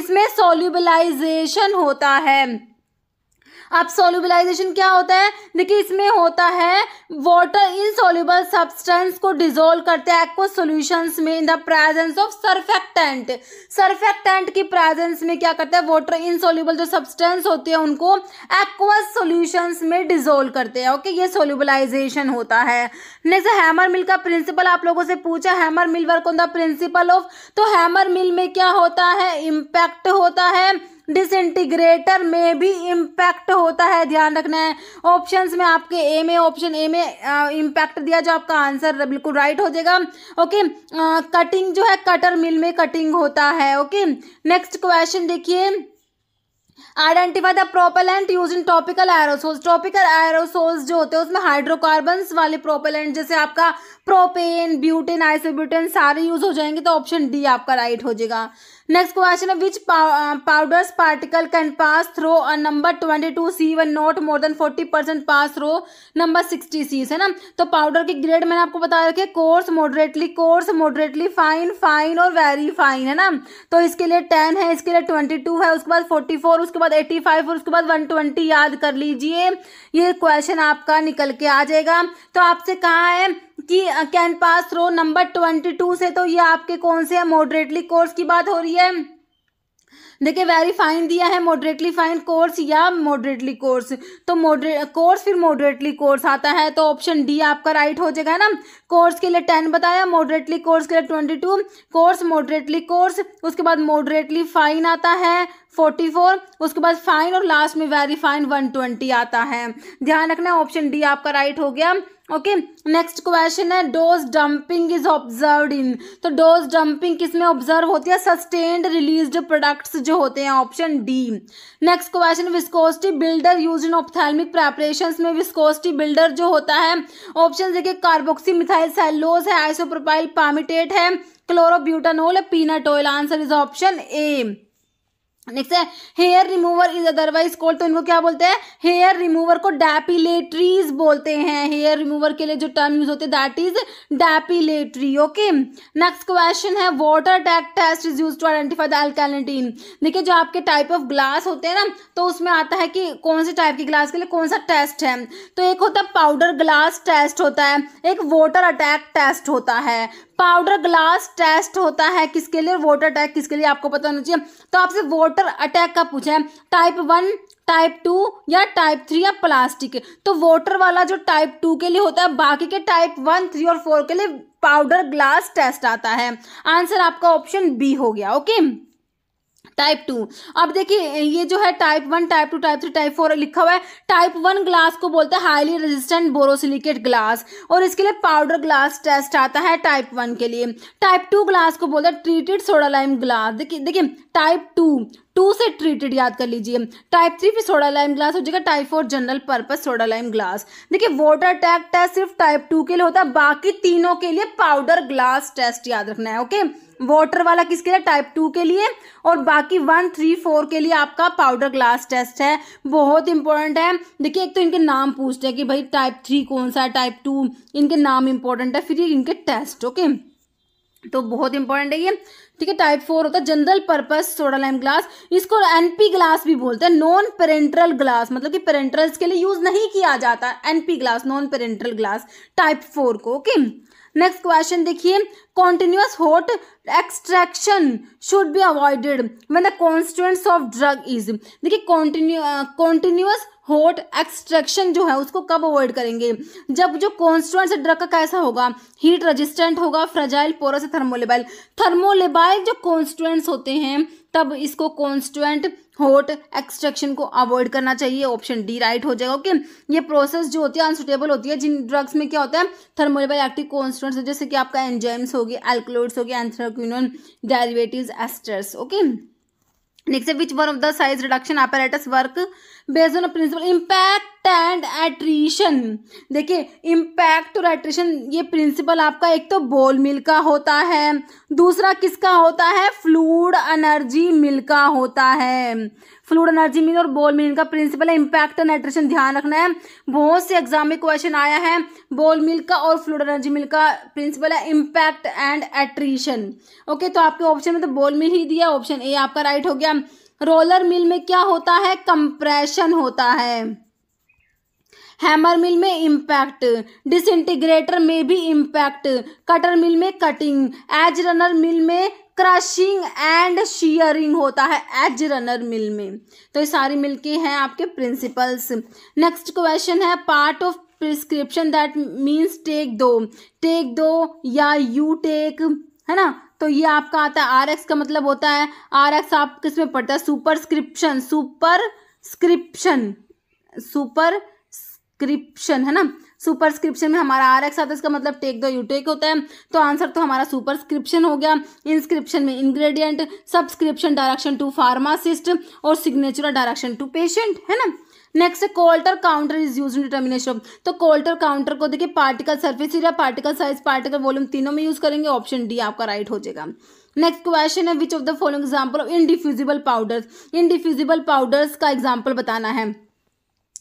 इसमें सोल्यूबलाइजेशन होता है अब सोल्यूबलाइजेशन क्या होता है देखिए इसमें होता है वाटर सोल्यूबल सब्सटेंस को डिजोल्व करते हैं एक्व सोल्यूशंस में in the presence of surfactant surfactant की प्रेजेंस में क्या करता है वाटर इनसोल्यूबल जो सब्सटेंस होते हैं उनको एक्वा सोल्यूशंस में डिजोल्व करते हैं ओके ये सोल्यूबलाइजेशन होता है नेक्स्ट हैमर मिल का प्रिंसिपल आप लोगों से पूछा hammer mill work on the principle of तो हैमर मिल में क्या होता है इम्पैक्ट होता है डिसइंटीग्रेटर में भी इम्पैक्ट होता है ध्यान रखना है ऑप्शंस में आपके ए में ऑप्शन ए में इम्पैक्ट दिया जो आपका आंसर बिल्कुल राइट हो जाएगा ओके कटिंग जो है कटर मिल में कटिंग होता है ओके नेक्स्ट क्वेश्चन देखिए identify the propellant use in topical aerosols topical aerosols जो होते हैं उसमें हाइड्रोकार्बन्स वाले प्रोपेलेंट जैसे आपका प्रोपेन ब्यूटेन आइसोब्यूटेन सारे यूज हो जाएंगे तो ऑप्शन डी आपका राइट हो जाएगा नेक्स्ट क्वेश्चन है which powders particle can pass through a number twenty two sieve one not more than forty percent pass through number sixty sieve है ना तो पाउडर के ग्रेड मैंने आपको बता रखे coarse moderately coarse moderately fine fine और वेरी फाइन है ना तो इसके लिए टेन है इसके लिए ट्वेंटी टू है उसके बाद फोर्टी फोर उसके बाद एट्टी फाइव और उसके बाद वन ट्वेंटी याद कर लीजिए ये क्वेश्चन आपका निकल के आ जाएगा तो आपसे कहा है की pass through number twenty two से तो ये आपके कौन से है मॉडरेटली कोर्स की बात हो रही है देखिए वेरी फाइन दिया है मॉडरेटली फाइन कोर्स या मॉडरेटली कोर्स तो मॉडरे कोर्स फिर मॉडरेटली कोर्स आता है तो ऑप्शन डी आपका राइट हो जाएगा है ना कोर्स के लिए टेन बताया मॉडरेटली कोर्स के लिए twenty two coarse moderately coarse उसके बाद मॉडरेटली फाइन आता है फोर्टी फोर उसके बाद फाइन और लास्ट में वेरी फाइन वन ट्वेंटी आता है ध्यान रखना ऑप्शन डी आपका राइट हो गया ओके नेक्स्ट क्वेश्चन है dose dumping is observe in तो डोज डंपिंग किस में ऑब्जर्व होती है सस्टेन्ड रिलीज प्रोडक्ट्स जो होते हैं option D next question viscosity builder use in ophthalmic preparation में विस्कोस्टी बिल्डर जो होता है ऑप्शन देखिए कार्बोक्सी मिथाइल सेलोज है आइसोप्रोपाइल पामिटेट है क्लोरोब्यूटानोल है peanut oil answer is option A next है hair remover is otherwise called तो इनको क्या बोलते हैं हेयर रिमूवर को डैपिलेट्रीज बोलते हैं हेयर रिमूवर के लिए जो टर्म यूज होते हैं that is depilatory okay next question है water attack test is use to identify the alkalinity देखिए जो आपके टाइप ऑफ ग्लास होते हैं ना तो उसमें आता है कि कौन से टाइप के ग्लास के लिए कौन सा टेस्ट है तो एक होता है पाउडर ग्लास टेस्ट होता है एक वाटर अटैक टेस्ट होता है पाउडर ग्लास टेस्ट होता है किसके लिए वोटर अटैक किसके लिए आपको पता होना चाहिए तो आपसे वोटर अटैक का पूछा है टाइप वन टाइप टू या टाइप थ्री या प्लास्टिक तो वोटर वाला जो टाइप टू के लिए होता है बाकी के टाइप वन थ्री और फोर के लिए पाउडर ग्लास टेस्ट आता है आंसर आपका ऑप्शन बी हो गया ओके टाइप टू अब देखिए ये जो है type one type two type three type four लिखा हुआ है टाइप वन ग्लास को बोलते हैं हाईली रेजिस्टेंट बोरोसिलिकेट ग्लास और इसके लिए पाउडर ग्लास टेस्ट आता है टाइप वन के लिए टाइप टू ग्लास को बोलते हैं ट्रीटेड सोडा लाइम ग्लास देखिए देखिए टाइप टू टू से ट्रीटेड याद कर लीजिए टाइप थ्री फिर सोडा लाइम ग्लास हो जाएगा type four general purpose soda lime glass देखिए वाटर टैग टेस्ट सिर्फ टाइप टू के लिए होता है बाकी तीनों के लिए पाउडर ग्लास टेस्ट याद रखना है ओके okay? वाटर वाला किसके लिए टाइप टू के लिए और बाकी वन थ्री फोर के लिए आपका पाउडर ग्लास टेस्ट है बहुत इंपॉर्टेंट है देखिए एक तो इनके नाम पूछते हैं कि भाई टाइप थ्री कौन सा है टाइप टू इनके नाम इंपॉर्टेंट है फिर इनके टेस्ट ओके तो बहुत इंपॉर्टेंट है ये ठीक है टाइप फोर होता है general purpose soda lime glass इसको एनपी ग्लास भी बोलते हैं नॉन पेरेंट्रल ग्लास मतलब कि पेरेंट्रल्स के लिए यूज नहीं किया जाता NP glass non parenteral glass type four को ओके okay? नेक्स्ट क्वेश्चन देखिए continuous hot extraction should be avoided one the constituents of drug is देखिए कॉन्टिन्यू कॉन्टिन्यूस होट एक्सट्रैक्शन जो है उसको कब अवॉइड करेंगे जब जो कॉन्स्टिट्यूंट्स ड्रग का कैसा होगा हीट रजिस्टेंट होगा फ्रजाइल पोरस थर्मोलेबाइल थर्मोलेबाइल जो कॉन्स्टिट्यूंट्स होते हैं तब इसको कॉन्स्टिट्यूंट होट एक्सट्रैक्शन को अवॉइड करना चाहिए ऑप्शन डी राइट हो जाएगा ओके ये प्रोसेस जो होती है अनसुटेबल होती है जिन ड्रग्स में क्या होता है थर्मोलेबल एक्टिव कॉन्स्टेंट्स जैसे कि आपका एंजाइम्स होगी हो होगी anthraquinone derivative esters okay next which one of the size reduction apparatus work based on principle impact and attrition देखिए इम्पैक्ट और एट्रीशन ये प्रिंसिपल आपका एक तो बोल मिल का होता है दूसरा किसका होता है फ्लूड एनर्जी मिल का होता है फ्लूड एनर्जी मिल और बोल मिल का प्रिंसिपल है इम्पैक्ट एंड एट्रीशन ध्यान रखना है बहुत से एग्जाम में क्वेश्चन आया है बोल मिल का और फ्लूड एनर्जी मिल का प्रिंसिपल है इम्पैक्ट एंड एट्रीशन ओके तो आपके ऑप्शन में तो बोल मिल ही दिया ऑप्शन ए आपका राइट हो गया रोलर मिल में क्या होता है कंप्रेशन होता है हैमर मिल में इम्पैक्ट डिसइंटीग्रेटर में भी इम्पैक्ट कटर मिल में कटिंग एज रनर मिल में क्रशिंग एंड शीयरिंग होता है एज रनर मिल में तो ये सारी मिल के हैं आपके प्रिंसिपल्स नेक्स्ट क्वेश्चन है part of prescription that means take दो टेक दो या यू टेक है ना तो ये आपका आता है आर एक्स का मतलब होता है आर एक्स आप किस में पढ़ता है सुपरस्क्रिप्शन सुपरस्क्रिप्शन सुपर स्क्रिप्शन है ना सुपरस्क्रिप्शन में हमारा आर एक्स आता है इसका मतलब टेक द यू टेक होता है तो आंसर तो हमारा सुपरस्क्रिप्शन हो गया इंस्क्रिप्शन में ingredient subscription direction to pharmacist और सिग्नेचर डायरेक्शन टू पेशेंट है ना next coulter counter is use in determination तो कोल्टर काउंटर को देखिए particle surface area particle size particle volume तीनों में यूज करेंगे ऑप्शन डी आपका राइट हो जाएगा नेक्स्ट क्वेश्चन है which of the following example of indiffusible powders indiffusible powders का एग्जाम्पल बताना है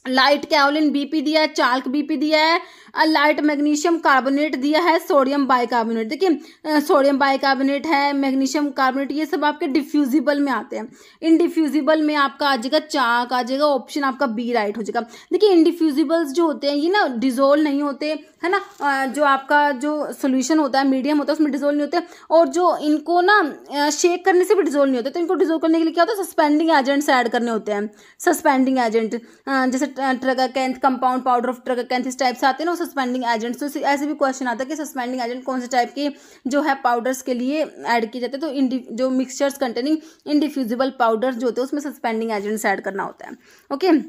लाइट कैवलिन बीपी दिया है चाल्क बीपी दिया है लाइट मैग्नीशियम कार्बोनेट दिया है सोडियम बाइकार्बोनेट देखिए सोडियम बाइकार्बोनेट है मैग्नीशियम कार्बोनेट ये सब आपके डिफ्यूजिबल में आते हैं इन डिफ्यूजिबल में आपका आ जाएगा चाक आ जाएगा ऑप्शन आपका बी राइट हो जाएगा देखिए इन डिफ्यूजिबल्स जो होते हैं ये ना डिजोल्व नहीं होते है ना जो आपका जो सोल्यूशन होता है मीडियम होता है उसमें डिजोल्व नहीं होते और जो इनको ना शेक करने से भी डिजोल्व नहीं होते तो इनको डिजोल्व करने के लिए क्या होता है सस्पेंडिंग एजेंट्स ऐड करने होते हैं सस्पेंडिंग एजेंट जैसे tragacanth compound powder of tragacanth इस टाइप से आते हैं ना सस्पेंडिंग एजेंट्स तो ऐसे भी क्वेश्चन आता है कि सस्पेंडिंग एजेंट कौन से टाइप के जो है पाउडर्स के लिए ऐड किए जाते हैं तो जो मिक्सचर्स कंटेनिंग इंडिफ्यूजिबल पाउडर्स जो होते हैं उसमें सस्पेंडिंग एजेंट्स ऐड करना होता है ओके okay?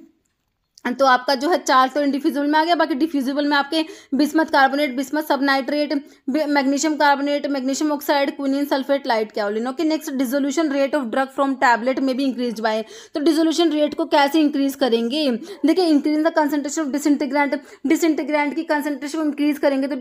तो आपका जो है चार सौ इंडिफ्यूजिबल में आ गया बाकी डिफ्यूजिबल में आपके bismuth carbonate bismuth subnitrate magnesium carbonate magnesium oxide quinine sulphate light kaolin okay next dissolution rate of drug from tablet may be increase by तो डिजोल्यूशन रेट को कैसे इंक्रीज करेंगे देखिए increase the concentration of disintegrant disintegrant की कंसेंट्रेशन इंक्रीज करेंगे तो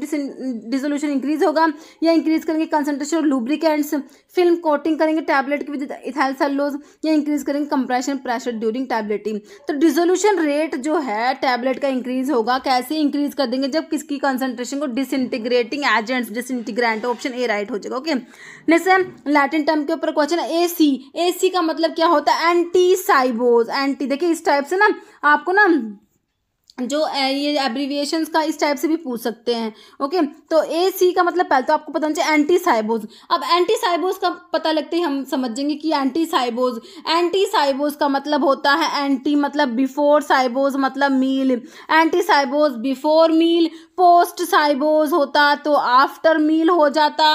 डिजोल्यूशन इंक्रीज होगा या इंक्रीज करेंगे concentration of lubricants film coating करेंगे टैबलेट की विद इथाइल सेलोज या इंक्रीज करेंगे कंप्रेशन प्रेशर ड्यूरिंग टैबलेटिंग तो डिजोल्यूशन रेट जो है टैबलेट का इंक्रीज होगा कैसे इंक्रीज कर देंगे जब किसकी कंसंट्रेशन को disintegrating agents disintegrant option A right हो जाएगा ओके नेक्स्ट है लैटिन टर्म के ऊपर क्वेश्चन है ए सी ए सी का मतलब क्या होता है एंटी साइबोज एंटी देखिए इस टाइप से ना आपको ना जो ये एब्रीविएशन का इस टाइप से भी पूछ सकते हैं ओके तो ए सी का मतलब पहले तो आपको पता होना चाहिए एंटी साइबोज अब एंटी साइबोज का पता लगते ही हम समझेंगे कि एंटी साइबोज एंटी साइबोज का मतलब होता है एंटी मतलब बिफोर साइबोज मतलब मील एंटी साइबोज बिफोर मील पोस्ट साइबोज होता तो आफ्टर मील हो जाता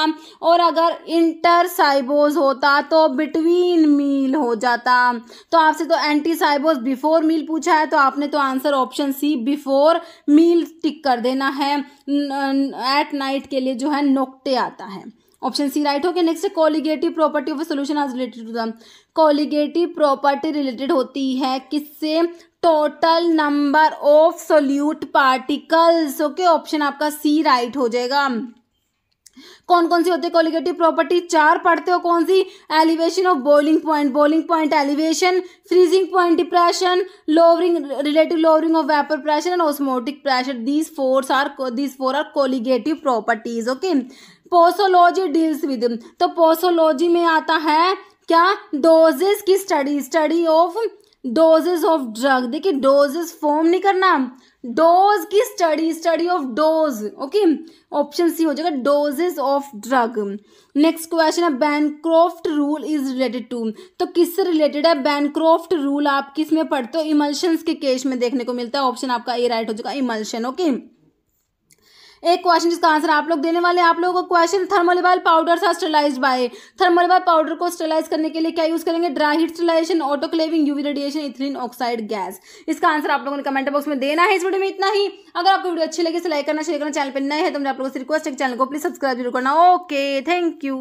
और अगर इंटर साइबोज होता तो बिटवीन मील हो जाता तो आपसे तो एंटी साइबोज बिफोर मील पूछा है तो आपने तो answer option C before meal tick कर देना है एट नाइट के लिए जो है नोकटे आता है ऑप्शन सी राइट हो गया next colligative property of solution related to them colligative property related होती है किससे total number of solute particles okay option आपका सी राइट right हो जाएगा कौन कौन सी होती है कॉलिगेटिव प्रॉपर्टी चार पढ़ते हो कौन सी elevation of boiling point boiling point elevation freezing point depression lowering relative lowering of vapour pressure and osmotic pressure these fours are these four are colligative properties okay posology deals with तो पोसोलॉजी में आता है क्या डोजेस की study study of doses of drug देखिए डोजेज फॉर्म नहीं करना डोज की study study of dose okay option C हो जाएगा doses of drug next question है Bancroft rule is related to तो किससे रिलेटेड है बैनक्रॉफ्ट रूल आप किस में पढ़ते हो इमल्शंस के केस में देखने को मिलता है ऑप्शन आपका ए राइट हो जाएगा इमल्शन ओके okay? एक क्वेश्चन जिसका आंसर आप लोग देने वाले आप लोगों का क्वेश्चन थर्मोलिबाइल पाउडर था स्टेलाइज बाय थर्मोलिबाइल पाउडर को स्टेलाइज करने के लिए क्या यूज करेंगे dry heat sterilization autoclaving UV radiation ethylene oxide gas इसका आंसर आप लोगों ने कमेंट बॉक्स में देना है इस वीडियो में इतना ही अगर आपको वीडियो अच्छी लगे तो लाइक करना शेयर करना चैनल पर नए है तो मैं आप लोगों से रिक्वेस्ट है चैनल को प्लीज सब्सक्राइब जरूर करना ओके थैंक यू